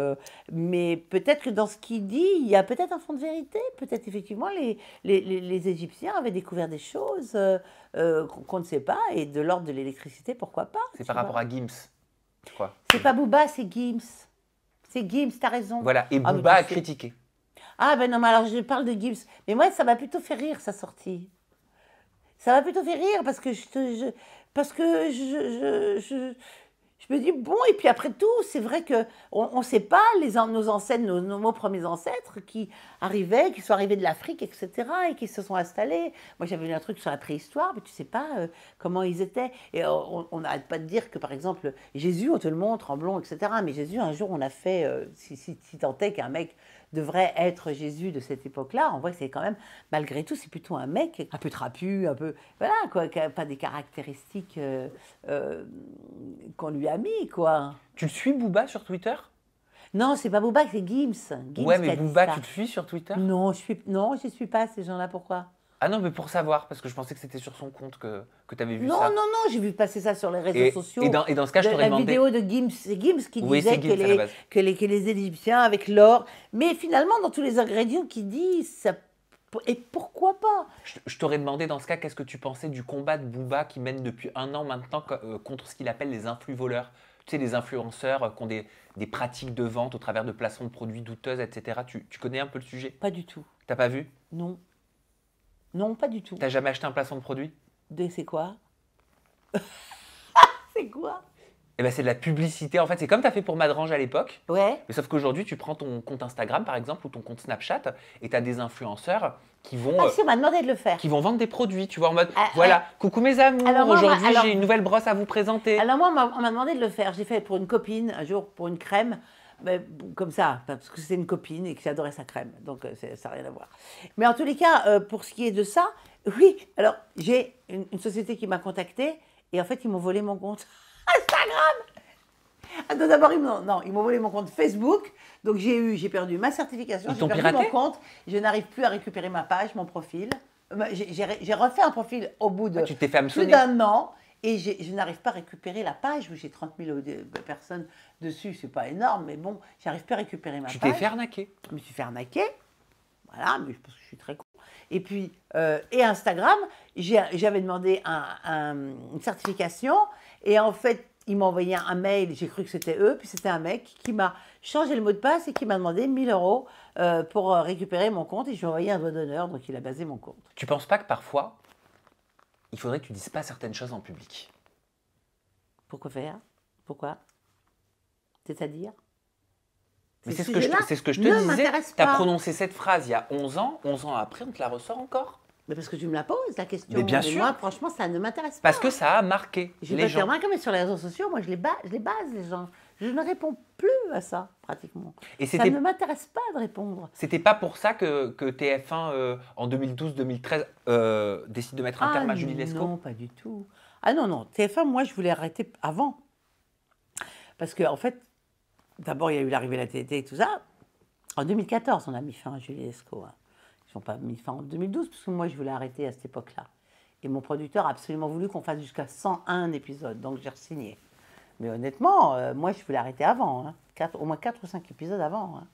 mais peut-être que dans ce qu'il dit, il y a peut-être un fond de vérité. Peut-être effectivement, les, les, Égyptiens avaient découvert des choses qu'on ne sait pas, et de l'ordre de l'électricité, pourquoi pas. C'est par rapport à Gims, je crois. C'est pas Booba, c'est Gims. C'est Gims, t'as raison. Voilà, et ah, Booba a critiqué. Ah ben non, mais alors je parle de Gibbs. Mais moi, ça m'a plutôt fait rire sa sortie. Ça m'a plutôt fait rire parce que je, parce que je, je, me dis bon et puis après tout, c'est vrai que on ne sait pas les nos ancêtres, nos, nos, premiers ancêtres qui arrivaient, qui sont arrivés de l'Afrique, etc. et qui se sont installés. Moi, j'avais lu un truc sur la préhistoire, mais tu ne sais pas euh, comment ils étaient. Et euh, on n'arrête pas de dire que par exemple Jésus, on te le montre en blond, etc. Mais Jésus, un jour, on a fait, euh, si, si, si tant est qu'un mec devrait être Jésus de cette époque-là, on voit que c'est quand même, malgré tout, c'est plutôt un mec un peu trapu, un peu, voilà, quoi, pas des caractéristiques euh, euh, qu'on lui a mis, quoi. Tu le suis, Booba, sur Twitter non, c'est pas Booba, c'est Gims. Gims. ouais, mais Booba, tu le suis sur Twitter Non, je suis, non, je suis pas ces gens-là. Pourquoi ah non, mais pour savoir, parce que je pensais que c'était sur son compte que, que tu avais vu ça. Non, non, non, j'ai vu passer ça sur les réseaux sociaux. Et dans, ce cas, je t'aurais demandé. La vidéo de Gims, c'est Gims qui disait que, les, Égyptiens avec l'or. Mais finalement, dans tous les ingrédients qui dit, ça. Et pourquoi pas Je, t'aurais demandé dans ce cas, qu'est-ce que tu pensais du combat de Booba qui mène depuis un an maintenant euh, contre ce qu'il appelle les influx voleurs tu sais, les influenceurs euh, qui ont des, pratiques de vente au travers de placements de produits douteuses, etc. Tu, tu connais un peu le sujet Pas du tout. T'as pas vu Non. Non, pas du tout. T'as jamais acheté un placement de produit De c'est quoi C'est quoi eh ben, c'est de la publicité. En fait, c'est comme tu as fait pour Madrange à l'époque. Ouais. Mais sauf qu'aujourd'hui, tu prends ton compte Instagram, par exemple, ou ton compte Snapchat, et tu as des influenceurs qui vont. Ah, euh, si, on demandé de le faire. Qui vont vendre des produits, tu vois, en mode ah, voilà, ah. coucou mes amours, aujourd'hui j'ai une nouvelle brosse à vous présenter. Alors, moi, on m'a demandé de le faire. J'ai fait pour une copine, un jour, pour une crème comme ça, parce que c'est une copine et que j'adorais sa crème, donc euh, ça n'a rien à voir. Mais en tous les cas, euh, pour ce qui est de ça, oui, alors j'ai une, société qui m'a contactée et en fait, ils m'ont volé mon compte Instagram. Ah, D'abord, ils m'ont non, ils volé mon compte Facebook, donc j'ai eu, j'ai perdu ma certification, j'ai perdu mon compte, je n'arrive plus à récupérer ma page, mon profil. Euh, bah, j'ai refait un profil au bout de ah, plus d'un an et je n'arrive pas à récupérer la page où j'ai 30 000 euh, personnes dessus. C'est pas énorme, mais bon, j'arrive pas à récupérer ma page. Tu t'es fait arnaquer. Je me suis fait arnaquer. Voilà, mais je pense que je suis très con. Et puis, euh, et Instagram, j'avais demandé une certification. Et en fait, ils m'ont envoyé un mail, j'ai cru que c'était eux, puis c'était un mec qui m'a changé le mot de passe et qui m'a demandé 1000 euros euh, pour récupérer mon compte et je lui ai envoyé un doigt d'honneur, donc il a basé mon compte. Tu penses pas que parfois, il faudrait que tu dises pas certaines choses en public. Pourquoi faire Pourquoi C'est-à-dire Mais c'est ce, que je te, ce que je te disais. Tu as prononcé cette phrase il y a 11 ans. 11 ans après, on te la ressort encore. Mais parce que tu me la poses, la question. Mais bien sûr. Moi, franchement, ça ne m'intéresse pas. Parce que ça a marqué. Je les pas gens. sur les réseaux sociaux, moi, je les, je les base, les gens. Je ne réponds plus à ça, pratiquement. ça ne m'intéresse pas de répondre. C'était pas pour ça que, TF1, euh, en 2012-2013, euh, décide de mettre un ah terme à Julie Lescaut Non, pas du tout. Ah non, non, TF1, moi, je voulais arrêter avant. Parce qu'en en fait, d'abord, il y a eu l'arrivée de la TNT et tout ça. En 2014, on a mis fin à Julie Lescaut. Hein. Ils n'ont pas mis fin en 2012, parce que moi, je voulais arrêter à cette époque-là. Et mon producteur a absolument voulu qu'on fasse jusqu'à 101 épisodes, donc j'ai signé. Mais honnêtement, euh, moi, je voulais arrêter avant. Hein. au moins 4 ou 5 épisodes avant. Hein.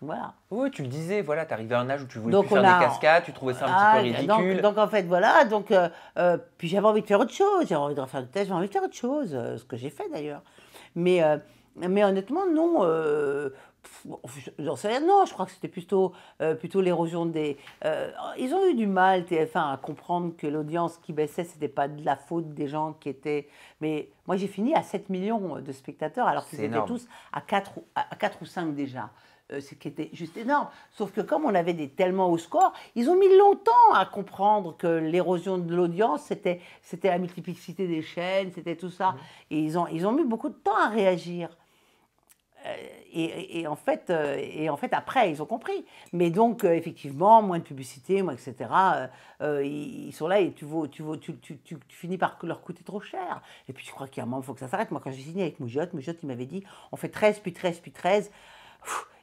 Voilà. Oui, tu le disais, voilà, tu arrivais à un âge où tu voulais plus faire des cascades, tu trouvais ça un petit ah, peu ridicule. Donc, en fait, voilà, donc, euh, euh, puis j'avais envie de faire autre chose, j'avais envie de refaire des test, j'avais envie de faire autre chose, ce que j'ai fait d'ailleurs. Mais, mais honnêtement, non, J'en sais rien, non, je crois que c'était plutôt, euh, plutôt l'érosion des. Euh, ils ont eu du mal, TF1, à comprendre que l'audience qui baissait, c'était pas de la faute des gens qui étaient. Mais moi, j'ai fini à 7 millions de spectateurs, alors qu'ils étaient tous à 4, à 4 ou 5 déjà. Euh, ce qui était juste énorme. Sauf que comme on avait des tellement hauts scores, ils ont mis longtemps à comprendre que l'érosion de l'audience, c'était, c'était la multiplicité des chaînes, c'était tout ça. Mmh. Et ils ont, ils ont mis beaucoup de temps à réagir. Euh, et, en fait, euh, et en fait, après, ils ont compris. Mais donc, euh, effectivement, moins de publicité, moins, etc. ils, sont là et tu, vaux, tu, vaux, tu, finis par leur coûter trop cher. Et puis, je crois qu'il y a un moment, il faut que ça s'arrête. Moi, quand j'ai signé avec Moujotte, Moujotte, il m'avait dit on fait 13, puis 13, puis 13.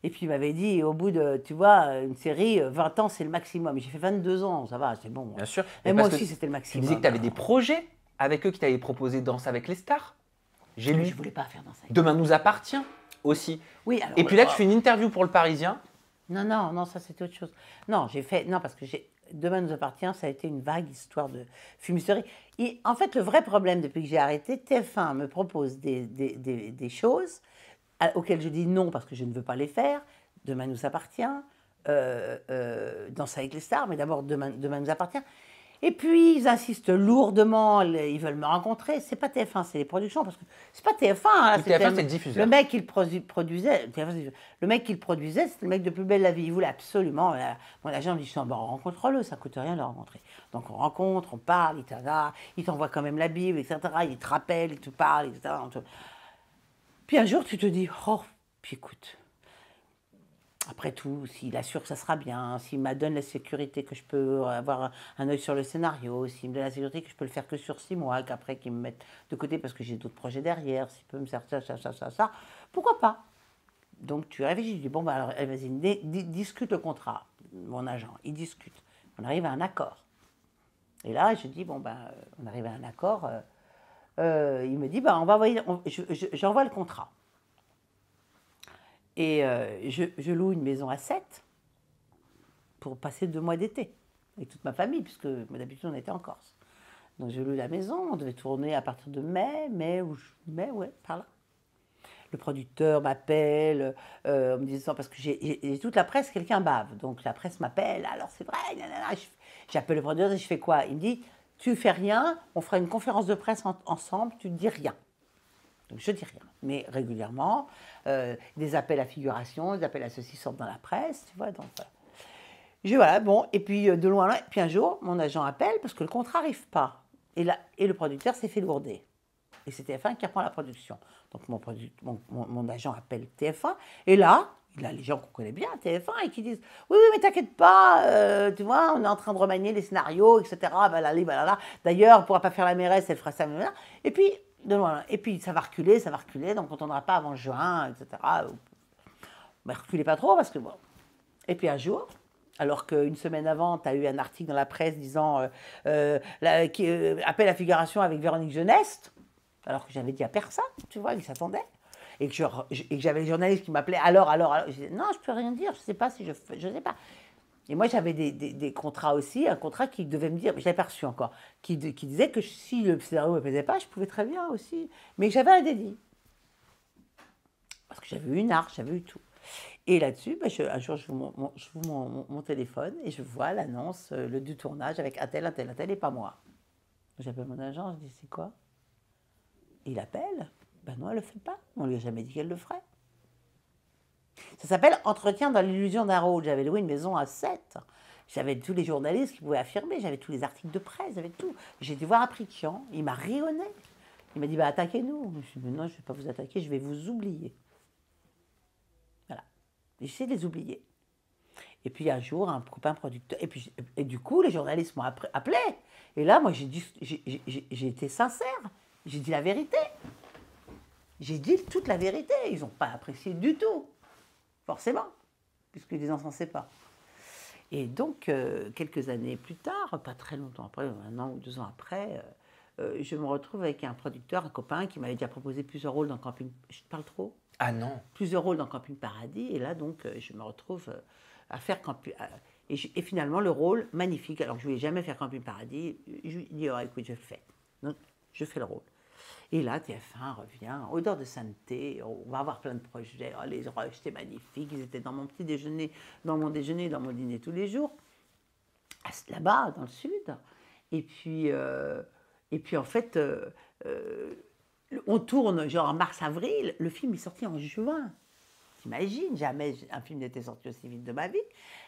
Et puis il m'avait dit, au bout de, tu vois, une série, 20 ans, c'est le maximum. J'ai fait 22 ans, ça va, c'est bon. Bien sûr. Mais, moi aussi, c'était le maximum. Tu disais que tu avais des projets avec eux qui t'avaient proposé Danse avec les stars. J'ai lu. Je voulais pas faire Danse avec Demain nous appartient aussi. Oui, Et puis là, tu fais une interview pour le Parisien. Non, non, non, ça c'était autre chose. Non, j'ai fait. Non, parce que j'ai. Demain nous appartient, ça a été une vague histoire de fumisterie. Et en fait, le vrai problème depuis que j'ai arrêté, TF1 me propose des, des, des, choses euh, auxquelles je dis non parce que je ne veux pas les faire. Demain nous appartient, euh, euh, avec les stars, mais d'abord demain nous appartient. Et puis, ils insistent lourdement, ils veulent me rencontrer. C'est pas TF1, c'est les productions, parce que c'est pas TF1. Hein, le mec qui produisait, le mec produisait, c'est le mec de Plus belle la vie. Il voulait absolument. Euh, mon agent me dit, rencontre-le, ça coûte rien de le rencontrer. Donc on rencontre, on parle, etc. il t'envoie quand même la Bible, etc. Il te rappelle, il te parle, etc. Puis un jour, tu te dis, oh, puis écoute, après tout, s'il assure que ça sera bien, s'il donne la sécurité que je peux avoir un œil sur le scénario, s'il me donne la sécurité que je peux le faire que sur six mois, qu'après qu'il me mette de côté parce que j'ai d'autres projets derrière, s'il peut me faire ça, ça, ça, ça, ça, pourquoi pas Donc tu réfléchis, je dis, bon, bah, alors, eh, vas-y, discute le contrat, mon agent, il discute. On arrive à un accord. Et là, je dis, bon, bah, on arrive à un accord. Euh, euh, il me dit, bah, on va envoyer, j'envoie le contrat. Et euh, je, loue une maison à 7 pour passer deux mois d'été, avec toute ma famille, puisque d'habitude on était en Corse. Donc je loue la maison, on devait tourner à partir de mai, mai ou mai, ouais, par là. Le producteur m'appelle on euh, me disait ça parce que j'ai toute la presse, quelqu'un bave. Donc la presse m'appelle, alors c'est vrai, J'appelle le producteur et je fais quoi Il me dit, tu fais rien, on fera une conférence de presse ensemble, tu dis rien. Donc je dis rien, mais régulièrement, euh, des appels à figuration, des appels à ceci sortent dans la presse, tu vois. Donc Je voilà, bon, et puis euh, de loin, puis un jour, mon agent appelle parce que le contrat n'arrive pas. Et, là, et le producteur s'est fait lourder. Et c'est TF1 qui reprend la production. Donc mon, mon, mon, agent appelle TF1, et là, il a les gens qu'on connaît bien, TF1, et qui disent Oui, oui, mais t'inquiète pas, euh, tu vois, on est en train de remanier les scénarios, etc. D'ailleurs, on ne pourra pas faire la mairesse, elle fera ça. Et puis, et puis ça va reculer, ça va reculer, donc on n'attendra pas avant juin, etc. Mais reculez pas trop parce que bon. Et puis un jour, alors qu'une semaine avant, tu as eu un article dans la presse disant euh, euh, la, qui, euh, appel à figuration avec Véronique Jeuneste, alors que j'avais dit à personne, tu vois, ils s'attendaient. Et que, j'avais les journalistes qui m'appelaient alors, alors, alors. Je disais, non, je peux rien dire, je sais pas si je. Je sais pas. Et moi, j'avais des, contrats aussi, un contrat qui devait me dire, je l'ai perçu encore, qui, qui, disait que si le scénario ne me plaisait pas, je pouvais très bien aussi. Mais j'avais un dédit, Parce que j'avais eu une arche, j'avais eu tout. Et là-dessus, bah, un jour, je vous mon, mon, téléphone et je vois l'annonce euh, le du tournage avec un tel, un tel, un tel et pas moi. J'appelle mon agent, je dis, c'est quoi Il appelle. Ben non, elle le fait pas. On lui a jamais dit qu'elle le ferait. Ça s'appelle Entretien dans l'illusion d'un rôle. J'avais loué une maison à 7. J'avais tous les journalistes qui pouvaient affirmer, j'avais tous les articles de presse, j'avais tout. J'ai dû voir Apricien, il m'a rionné Il m'a dit bah, attaquez-nous. Je dit, non, je ne vais pas vous attaquer, je vais vous oublier. Voilà. J'essaie de les oublier. Et puis un jour, un copain producteur. Et, puis, et du coup, les journalistes m'ont appelé. Et là, moi, j'ai été sincère. J'ai dit la vérité. J'ai dit toute la vérité. Ils n'ont pas apprécié du tout forcément, puisque les savent pas. Et donc, euh, quelques années plus tard, pas très longtemps après, un an ou deux ans après, euh, euh, je me retrouve avec un producteur, un copain, qui m'avait déjà proposé plusieurs rôles dans Camping. Je te parle trop Ah non Plusieurs rôles dans Camping Paradis. Et là, donc, je me retrouve à faire Camping. Et, finalement, le rôle, magnifique. Alors que je ne voulais jamais faire Camping Paradis, je lui dis, oh, écoute, je le fais. Donc, je fais le rôle. Et là, TF1 revient, odeur de sainteté, on va avoir plein de projets, oh, les rushs, c'était magnifique, ils étaient dans mon petit déjeuner, dans mon déjeuner, dans mon dîner tous les jours, là-bas, dans le sud. Et puis, euh, et puis en fait, euh, euh, on tourne genre mars-avril, le film est sorti en juin. T'imagines, jamais un film n'était sorti aussi vite de ma vie.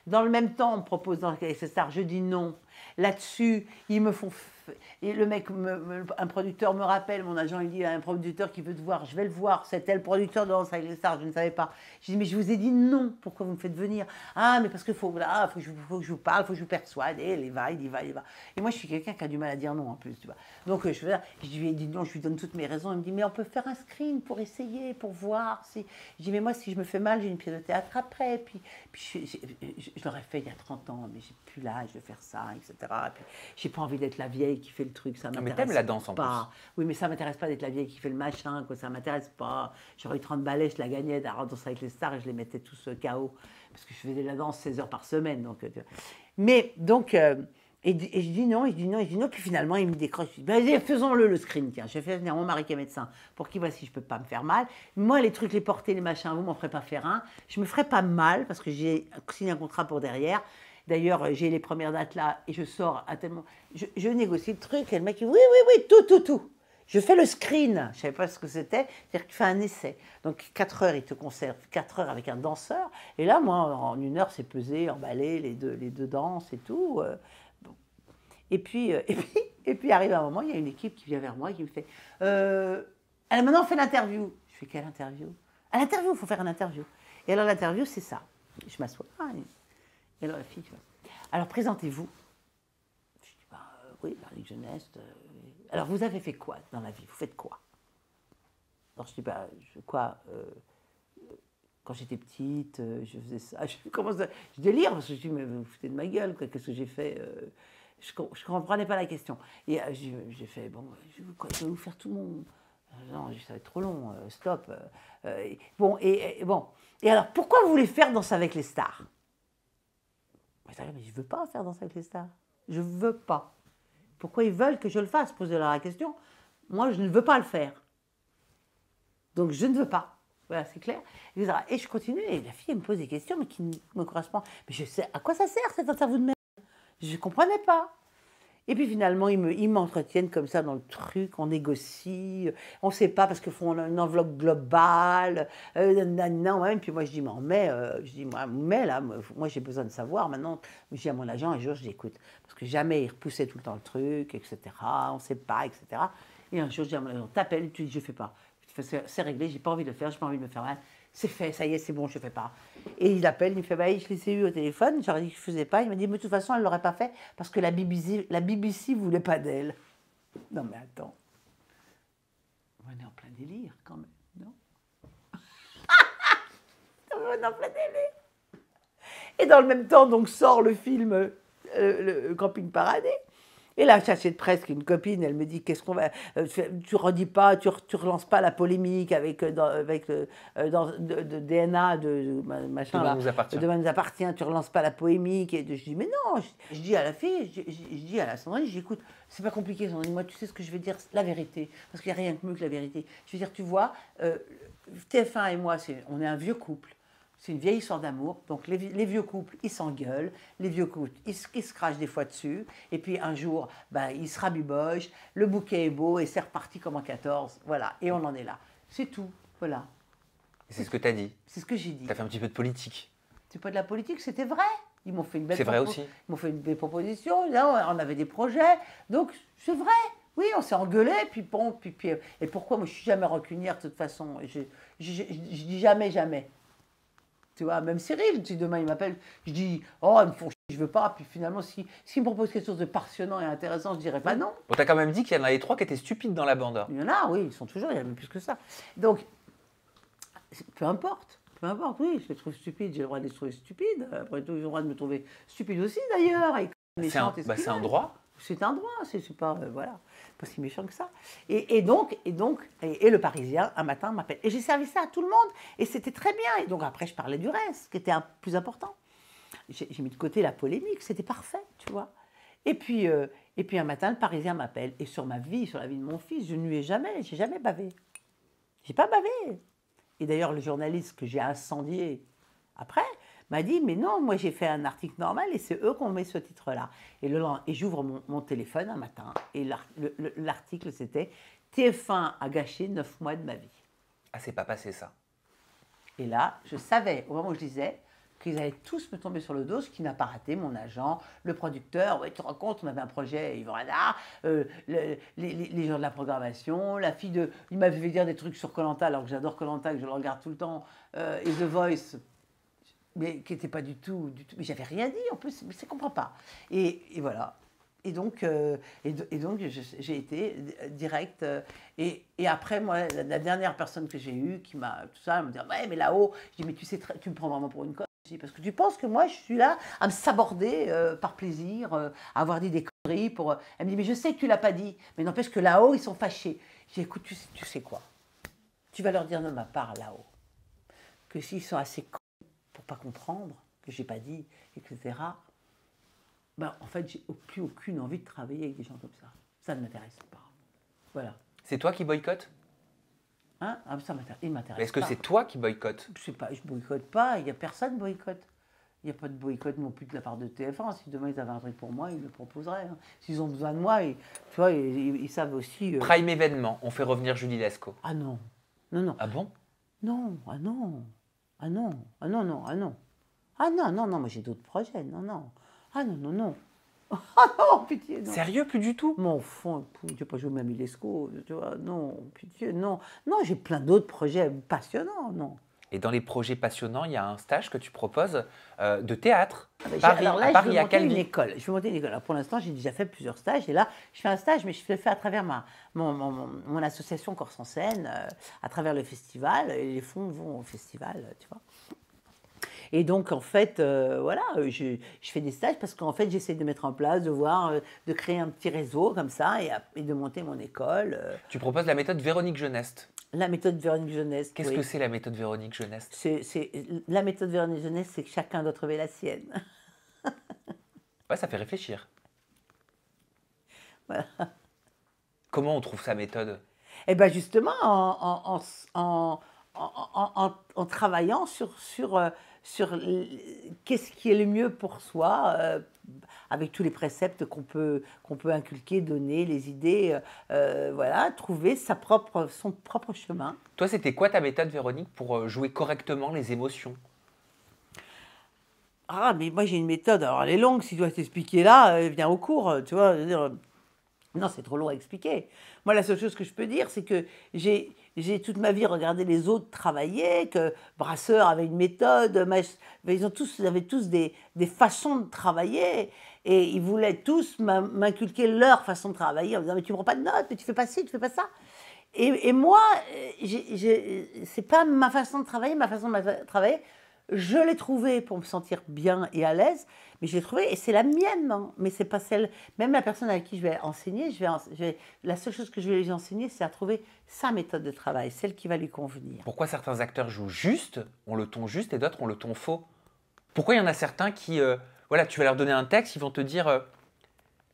Dans le même temps, on me propose dans Star, je dis non. Là-dessus, ils me font et le mec, un producteur me rappelle, mon agent, il dit à un producteur qui veut te voir, je vais le voir, c'est tel producteur de Danse avec les stars, je ne savais pas. Je dis, mais je vous ai dit non, pourquoi vous me faites venir Ah, mais parce que faut, faut, que je, vous parle, faut que je vous persuade, et il va, il y va, il y va. Et moi, je suis quelqu'un qui a du mal à dire non en plus, tu vois. Donc, euh, je, je lui ai dit non, je lui donne toutes mes raisons. Il me dit, mais on peut faire un screen pour essayer, pour voir. Si... Je dis, mais moi, si je me fais mal, j'ai une pièce de théâtre après. Puis, puis je, l'aurais fait il y a 30 ans, mais j'ai plus l'âge de faire ça, etc. Et puis, j'ai pas envie d'être la vieille qui fait le truc, ça ah, m'intéresse. mais la danse en pas. Oui, mais ça m'intéresse pas d'être la vieille qui fait le machin, quoi, ça m'intéresse pas. J'aurais eu 30 ballets, je la gagnais à dansé avec les stars et je les mettais tous chaos euh, parce que je faisais la danse 16 heures par semaine. Donc, euh, mais donc, euh, et, je dis non, et je dis non, et je dis non. Puis finalement, il me décroche. Je dis, faisons-le le screen, tiens. J'ai fait venir mon mari qui est médecin pour qu'il voit si je peux pas me faire mal. Moi, les trucs, les porter, les machins, vous m'en ferez pas faire un. Je me ferai pas mal parce que j'ai signé un contrat pour derrière. D'ailleurs, euh, j'ai les premières dates là et je sors à tellement. Je, je négocie le truc et le mec, dit oui, oui, oui, tout, tout, tout. Je fais le screen, je ne savais pas ce que c'était, c'est-à-dire que tu fais un essai. Donc 4 heures, il te conserve 4 heures avec un danseur. Et là, moi, en une heure, c'est pesé, emballé, les deux, les deux danses et tout. Euh, et puis, euh, et puis, et puis arrive un moment, il y a une équipe qui vient vers moi et qui me fait euh, a maintenant, fait l'interview. Je fais quelle interview À l'interview, il faut faire une interview. Et alors, l'interview, c'est ça. Je m'assois, alors présentez-vous. Je dis, bah, euh, oui, la Ligue Jeunesse. Euh, alors vous avez fait quoi dans la vie Vous faites quoi Alors je dis, pas, bah, quoi euh, Quand j'étais petite, je faisais ça. Je commence à, je délire parce que je dis, mais vous foutez de ma gueule, qu'est-ce que j'ai fait je ne comprenais pas la question. Et j'ai fait, bon, je vais, vous, faire tout mon, non, ça va être trop long, stop. bon, et, bon. Et alors, pourquoi vous voulez faire Danse avec les stars mais, mais je veux pas faire dans avec les stars. Je veux pas. Pourquoi ils veulent que je le fasse Posez-leur la question. Moi, je ne veux pas le faire. Donc, je ne veux pas. Voilà, c'est clair. Et je continue, et la fille me pose des questions, mais qui me correspondent. Mais je sais à quoi ça sert cet interview de merde. Je ne comprenais pas. Et puis finalement, ils m'entretiennent comme ça dans le truc, on négocie, euh, on ne sait pas parce qu'ils font une enveloppe globale, euh, Non, puis moi je dis, mais mais, euh, je dis, moi, mais là, moi j'ai besoin de savoir, maintenant, je dis à mon agent, un jour je l'écoute, parce que jamais ils repoussaient tout le temps le truc, etc., on ne sait pas, etc. Et un jour je dis à mon agent, t'appelles, tu dis, je ne fais pas, c'est réglé, j'ai pas envie de le faire, n'ai pas envie de me faire mal c'est fait, ça y est, c'est bon, je ne fais pas. Et il appelle, il me fait, bah, je les ai eu au téléphone, j'aurais dit que je ne faisais pas. Il m'a dit, mais de toute façon, elle ne l'aurait pas fait parce que la BBC la BBC voulait pas d'elle. Non, mais attends. On est en plein délire quand même, non On est en plein délire. Et dans le même temps, donc, sort le film euh, Le euh, Camping Paradis. Et là, de presque une copine, elle me dit qu'est-ce qu'on va. Euh, tu redis pas, tu, relances pas la polémique avec, euh, avec euh, dans, DNA, de, machin. Demain nous appartient. nous appartient, tu relances pas la polémique. Et je dis, mais non, je, dis à la fille, je, dis à la Sandrine, j'écoute, c'est pas compliqué, Sandrine, moi, tu sais ce que je veux dire, la vérité. Parce qu'il n'y a rien de mieux que la vérité. Je veux dire, tu vois, TF1 et moi, on est un vieux couple. C'est une vieille histoire d'amour. Donc les, vieux couples, ils s'engueulent, les vieux couples, ils, se crachent des fois dessus. Et puis un jour, ben, ils se rabibochent, le bouquet est beau et c'est reparti comme en 14. Voilà, et on en est là. C'est tout, voilà. C'est ce que tu as dit. C'est ce que j'ai dit. Tu as fait un petit peu de politique. C'est pas de la politique, c'était vrai. Ils m'ont fait une belle C'est vrai aussi. Ils m'ont fait une belle proposition, on avait des projets. Donc c'est vrai. Oui, on s'est engueulé, puis puis, et pourquoi moi je suis jamais rancunière de toute façon. Je, je dis jamais, jamais. Tu vois, même Cyril, si demain il m'appelle, je dis Oh, me font je veux pas. Puis finalement, s'il si, me propose quelque chose de passionnant et intéressant, je dirais pas bah non. Bon, t'as quand même dit qu'il y en a les trois qui étaient stupides dans la bande. Il y en a, oui, ils sont toujours, il y en a même plus que ça. Donc, peu importe. Peu importe, oui, je les trouve stupides, j'ai le droit de les trouver stupides. Après tout, j'ai le droit de me trouver stupide aussi d'ailleurs. C'est un bah, droit c'est un droit, c'est pas, euh, voilà, pas si méchant que ça. Et, donc, et donc, et, le Parisien, un matin, m'appelle. Et j'ai servi ça à tout le monde, et c'était très bien. Et donc après, je parlais du reste, qui était un, plus important. J'ai mis de côté la polémique, c'était parfait, tu vois. Et puis, euh, et puis un matin, le Parisien m'appelle. Et sur ma vie, sur la vie de mon fils, je ne lui ai jamais, j'ai jamais bavé. J'ai pas bavé. Et d'ailleurs, le journaliste que j'ai incendié après, m'a dit Mais non, moi j'ai fait un article normal et c'est eux qu'on met ce titre-là. Et, et j'ouvre mon, téléphone un matin et l'article c'était TF1 a gâché 9 mois de ma vie. Ah, c'est pas passé ça. Et là, je savais, au moment où je disais, qu'ils allaient tous me tomber sur le dos, ce qui n'a pas raté mon agent, le producteur, ouais, tu te rends compte, on avait un projet, euh, les, gens de la programmation, la fille de... Il m'avait fait dire des trucs sur Colanta, alors que j'adore Colanta, que je le regarde tout le temps, euh, et The Voice, mais qui n'était pas du tout, du tout. Mais j'avais rien dit en plus, mais je ne comprends pas. Et, voilà. Et donc, euh, et, donc j'ai été direct. Euh, et, après, moi, la, dernière personne que j'ai eue, qui m'a tout ça, elle me dit Ouais, mais là-haut, je dis Mais tu sais, tu me prends vraiment pour une conne. Parce que tu penses que moi, je suis là à me saborder euh, par plaisir, à avoir dit des conneries. Pour... Elle me dit, mais je sais que tu l'as pas dit. Mais n'empêche que là-haut, ils sont fâchés. Je dis, écoute, tu sais, tu sais quoi Tu vas leur dire de ma part là-haut que s'ils sont assez cons pas comprendre que j'ai pas dit, etc. Ben, en fait, j'ai plus aucune envie de travailler avec des gens comme ça. Ça ne m'intéresse pas. Voilà. C'est toi qui boycottes Hein ah, ça m'intéresse. Est-ce que c'est toi qui boycotte Je sais pas, je boycotte pas, il n'y a personne boycotte. Il n'y a pas de boycott non plus de la part de TF1. Si demain ils avaient un truc pour moi, ils le proposeraient. Hein. S'ils ont besoin de moi, ils, tu vois, ils, savent aussi. Euh, Prime événement, on fait revenir Julie Lesco. Ah non. Non, non. Ah bon Non, ah non. Ah non, ah non, non, ah non. Ah non, non, non, moi j'ai d'autres projets, non, non. Ah non, non, non. Ah non, pitié, non. Sérieux, plus du tout Mon fond, je ne pas jouer même Milesco, tu vois, non, pitié, non. Non, j'ai plein d'autres projets passionnants, non. Et dans les projets passionnants, il y a un stage que tu proposes euh, de théâtre. Ah bah à Paris, je monter une école. Je vais monter une école. pour l'instant, j'ai déjà fait plusieurs stages. Et là, je fais un stage, mais je le fais à travers ma, mon, association Corse en scène, euh, à travers le festival. Et les fonds vont au festival, euh, tu vois. Et donc, en fait, voilà, je, fais des stages parce qu'en fait, j'essaie de mettre en place, de voir, de créer un petit réseau comme ça et, de monter mon école. Tu proposes la méthode Véronique Jeuneste la méthode Véronique Jeunesse. Qu'est-ce que c'est la méthode Véronique Jeunesse c'est, La méthode Véronique Jeunesse, c'est que chacun doit trouver la sienne. ouais, ça fait réfléchir. Comment on trouve sa méthode Eh bien, justement, en, travaillant sur, sur, euh, sur qu'est-ce qui est le mieux pour soi, euh, avec tous les préceptes qu'on peut, qu'on peut inculquer, donner, les idées, euh, euh, voilà, trouver sa propre, son propre chemin. Toi, c'était quoi ta méthode, Véronique, pour euh, jouer correctement les émotions ah, mais moi j'ai une méthode, alors elle est longue, si tu dois t'expliquer là, viens au cours, tu vois. Je veux dire, non, c'est trop long à expliquer. Moi, la seule chose que je peux dire, c'est que j'ai j'ai toute ma vie regardé les autres travailler, que Brasseur avait une méthode, ils, tous, avaient tous des, façons de travailler. Et ils voulaient tous m'inculquer leur façon de travailler en me disant Mais tu ne prends pas de notes, mais tu fais pas ci, tu fais pas ça. Et, et moi, n'est euh, euh, pas ma façon de travailler, ma façon de travailler. Je l'ai trouvée pour me sentir bien et à l'aise. Mais j'ai trouvé, et c'est la mienne, mais hein. mais c'est pas celle. Même la personne à qui je vais enseigner, je vais, la seule chose que je vais lui enseigner, c'est à trouver sa méthode de travail, celle qui va lui convenir. Pourquoi certains acteurs jouent juste, on le ton juste, et d'autres ont le ton faux Pourquoi il y en a certains qui, euh, voilà, tu vas leur donner un texte, ils vont te dire. Euh,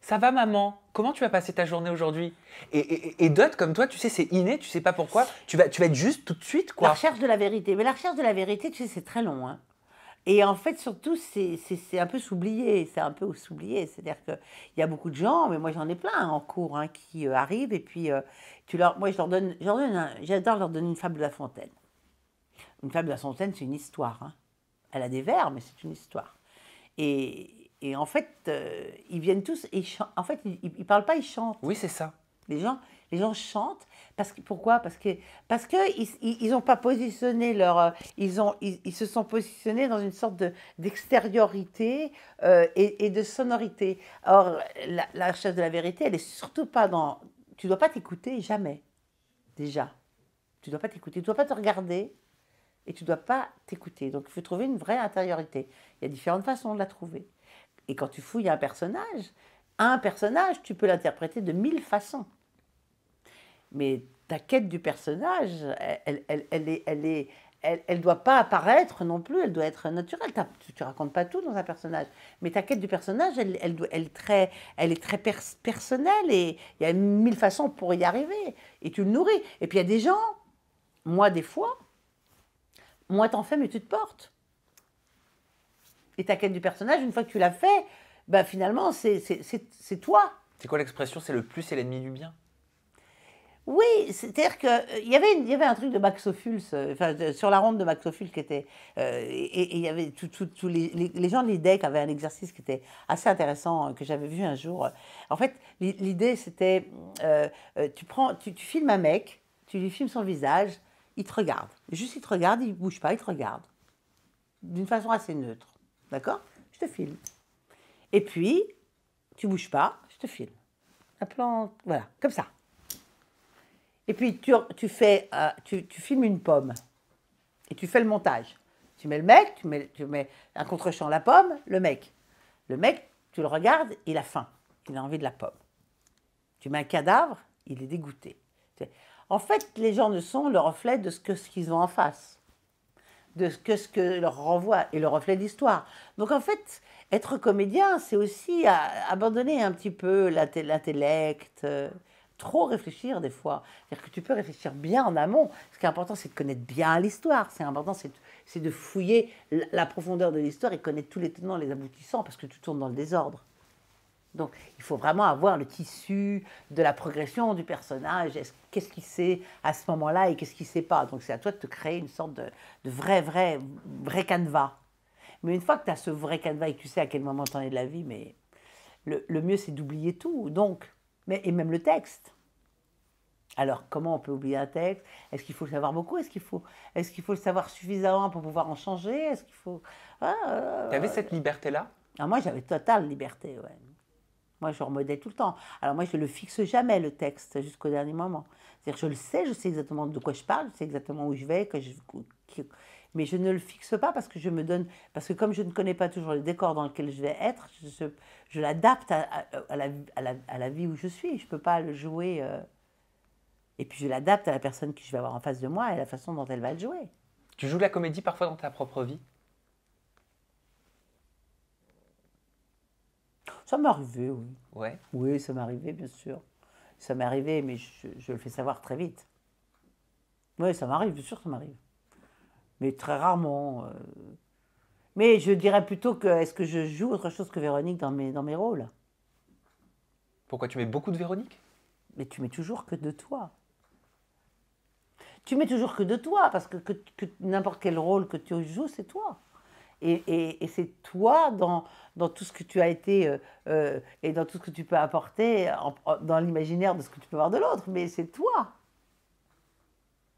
ça va maman Comment tu vas passer ta journée aujourd'hui Et, d'autres comme toi, tu sais, c'est inné, tu sais pas pourquoi. Tu vas, tu vas être juste tout de suite, quoi. La recherche de la vérité. Mais la recherche de la vérité, tu sais, c'est très long. Hein. Et en fait, surtout, c'est un peu s'oublier. C'est un peu s'oublier. C'est-à-dire qu'il y a beaucoup de gens, mais moi j'en ai plein en cours, hein, qui euh, arrivent. Et puis, euh, tu leur, moi, je leur donne, j'adore leur donner une fable de la fontaine. Une fable de la fontaine, c'est une histoire. Hein. Elle a des vers, mais c'est une histoire. Et, et en fait, euh, ils viennent tous. Et en fait, ils, ne parlent pas, ils chantent. Oui, c'est ça. Les gens, les gens chantent. Parce que, pourquoi Parce que parce que ils n'ont pas positionné leur euh, ils ont ils, se sont positionnés dans une sorte de d'extériorité euh, et, de sonorité. Or la, recherche de la vérité, elle est surtout pas dans tu dois pas t'écouter jamais déjà. Tu dois pas t'écouter, tu dois pas te regarder et tu dois pas t'écouter. Donc il faut trouver une vraie intériorité. Il y a différentes façons de la trouver. Et quand tu fouilles un personnage, un personnage, tu peux l'interpréter de mille façons mais ta quête du personnage, elle, elle, est, elle doit pas apparaître non plus, elle doit être naturelle. Tu, ne racontes pas tout dans un personnage, mais ta quête du personnage, elle, elle, elle, très, elle est très personnelle et il y a mille façons pour y arriver. Et tu le nourris. Et puis il y a des gens, moi des fois, moi t'en fais mais tu te portes. Et ta quête du personnage, une fois que tu l'as fait, ben finalement c'est toi. C'est quoi l'expression C'est le plus et l'ennemi du bien oui, c'est-à-dire qu'il euh, y, avait y avait un truc de Maxoful euh, enfin, sur la ronde de Ophuls qui était. Euh, et il y avait tous les, les, gens de l'IDEC avaient un exercice qui était assez intéressant, que j'avais vu un jour. En fait, l'idée c'était tu, prends, tu, filmes un mec, tu lui filmes son visage, il te regarde. Juste il te regarde, il ne bouge pas, il te regarde. D'une façon assez neutre. D'accord Je te filme. Et puis, tu bouges pas, je te filme. Un plan, voilà, comme ça. Et puis tu, fais, euh, tu, tu, filmes une pomme et tu fais le montage. Tu mets le mec, tu mets, un contre-champ la pomme, le mec. Le mec, tu le regardes, il a faim, il a envie de la pomme. Tu mets un cadavre, il est dégoûté. En fait, les gens ne sont le reflet de ce qu'ils ce ont en face, de ce que, ce que leur renvoie et le reflet d'histoire. Donc en fait, être comédien, c'est aussi euh, abandonner un petit peu l'intellect. Euh, trop réfléchir des fois. C'est-à-dire que tu peux réfléchir bien en amont. Ce qui est important, c'est de connaître bien l'histoire. C'est important, c'est de fouiller la profondeur de l'histoire et connaître tous les tenants, les aboutissants, parce que tu tournes dans le désordre. Donc, il faut vraiment avoir le tissu de la progression du personnage. Qu'est-ce qu'il sait à ce moment-là et qu'est-ce qu'il sait pas Donc, c'est à toi de te créer une sorte de, vrai, vrai, vrai canevas. Mais une fois que tu as ce vrai canevas et que tu sais à quel moment tu en es de la vie, mais le, le mieux, c'est d'oublier tout. Donc, mais, et même le texte. Alors, comment on peut oublier un texte Est-ce qu'il faut le savoir beaucoup Est-ce qu'il faut, est qu'il faut le savoir suffisamment pour pouvoir en changer Est-ce qu'il faut... Ah, euh, tu avais cette liberté-là ah, Moi, j'avais totale liberté, ouais. Moi, je remodais tout le temps. Alors, moi, je ne le fixe jamais, le texte, jusqu'au dernier moment. C'est-à-dire, je le sais, je sais exactement de quoi je parle, je sais exactement où je vais, que je, mais je ne le fixe pas parce que je me donne, parce que comme je ne connais pas toujours le décor dans lequel je vais être, je, l'adapte à, à, la, à, la, vie où je suis. Je ne peux pas le jouer. Euh, et puis je l'adapte à la personne que je vais avoir en face de moi et la façon dont elle va le jouer. Tu joues la comédie parfois dans ta propre vie Ça m'est arrivé, oui. Ouais. Oui, ça m'est arrivé, bien sûr. Ça m'est arrivé, mais je, je le fais savoir très vite. Oui, ça m'arrive, bien sûr, ça m'arrive mais très rarement. Euh. Mais je dirais plutôt que est-ce que je joue autre chose que Véronique dans mes, dans mes rôles Pourquoi tu mets beaucoup de Véronique Mais tu mets toujours que de toi. Tu mets toujours que de toi, parce que, n'importe quel rôle que tu joues, c'est toi. Et, c'est toi dans, tout ce que tu as été euh, euh, et dans tout ce que tu peux apporter dans l'imaginaire de ce que tu peux voir de l'autre, mais c'est toi.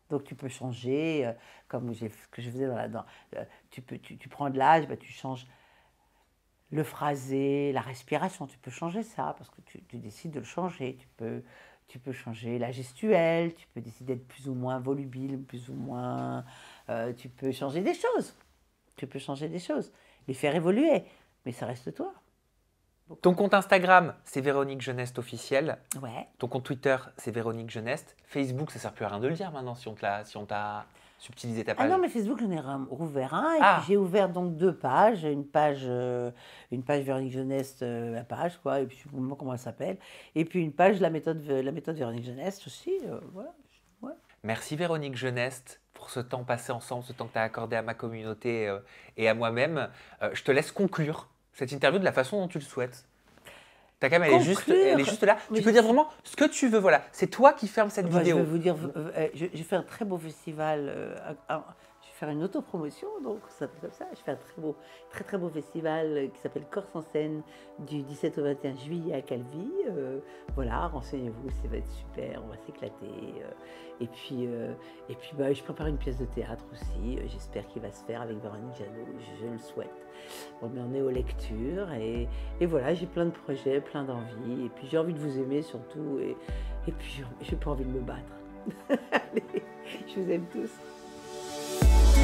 Donc tu peux changer, euh, comme ce que je faisais dans la euh, tu, peux, tu, prends de l'âge, bah, tu changes le phrasé, la respiration, tu peux changer ça parce que tu, décides de le changer. Tu peux, tu peux changer la gestuelle, tu peux décider d'être plus ou moins volubile, plus ou moins. Euh, tu peux changer des choses. Tu peux changer des choses, les faire évoluer, mais ça reste toi. Ton compte Instagram, c'est Véronique Jeuneste officiel Ouais. Ton compte Twitter, c'est Véronique Jeuneste. Facebook, ça sert plus à rien de le dire maintenant si on t'a subtilisé ta page. Ah non, mais Facebook, j'en ai rouvert un. Ah. j'ai ouvert donc deux pages. Une page, euh, une page Véronique Jeuneste, euh, la page, quoi. Et puis je comment elle s'appelle. Et puis une page La méthode, la méthode Véronique Jeunesse aussi. Euh, Merci Véronique Jeuneste pour ce temps passé ensemble, ce temps que tu as accordé à ma communauté et à moi-même. je te laisse conclure cette interview de la façon dont tu le souhaites. Ta cam, elle est, juste, elle est juste là. tu peux dire vraiment ce que tu veux. Voilà, c'est toi qui fermes cette vidéo. Je vais vous dire, euh, je, fais un très beau festival euh, faire une autopromotion, donc ça s'appelle comme ça. Je fais un très beau, très très beau festival qui s'appelle Corse en scène du 17 au 21 juillet à Calvi. Euh, voilà, renseignez-vous, ça va être super, on va s'éclater. Euh, et puis, euh, et puis bah, je prépare une pièce de théâtre aussi, j'espère qu'il va se faire avec Véronique Jadot. je, le souhaite. on mais on est aux lectures et, voilà, j'ai plein de projets, plein d'envies, et puis j'ai envie de vous aimer surtout, et, et puis j'ai pas envie de me battre. Allez, je vous aime tous. Bye.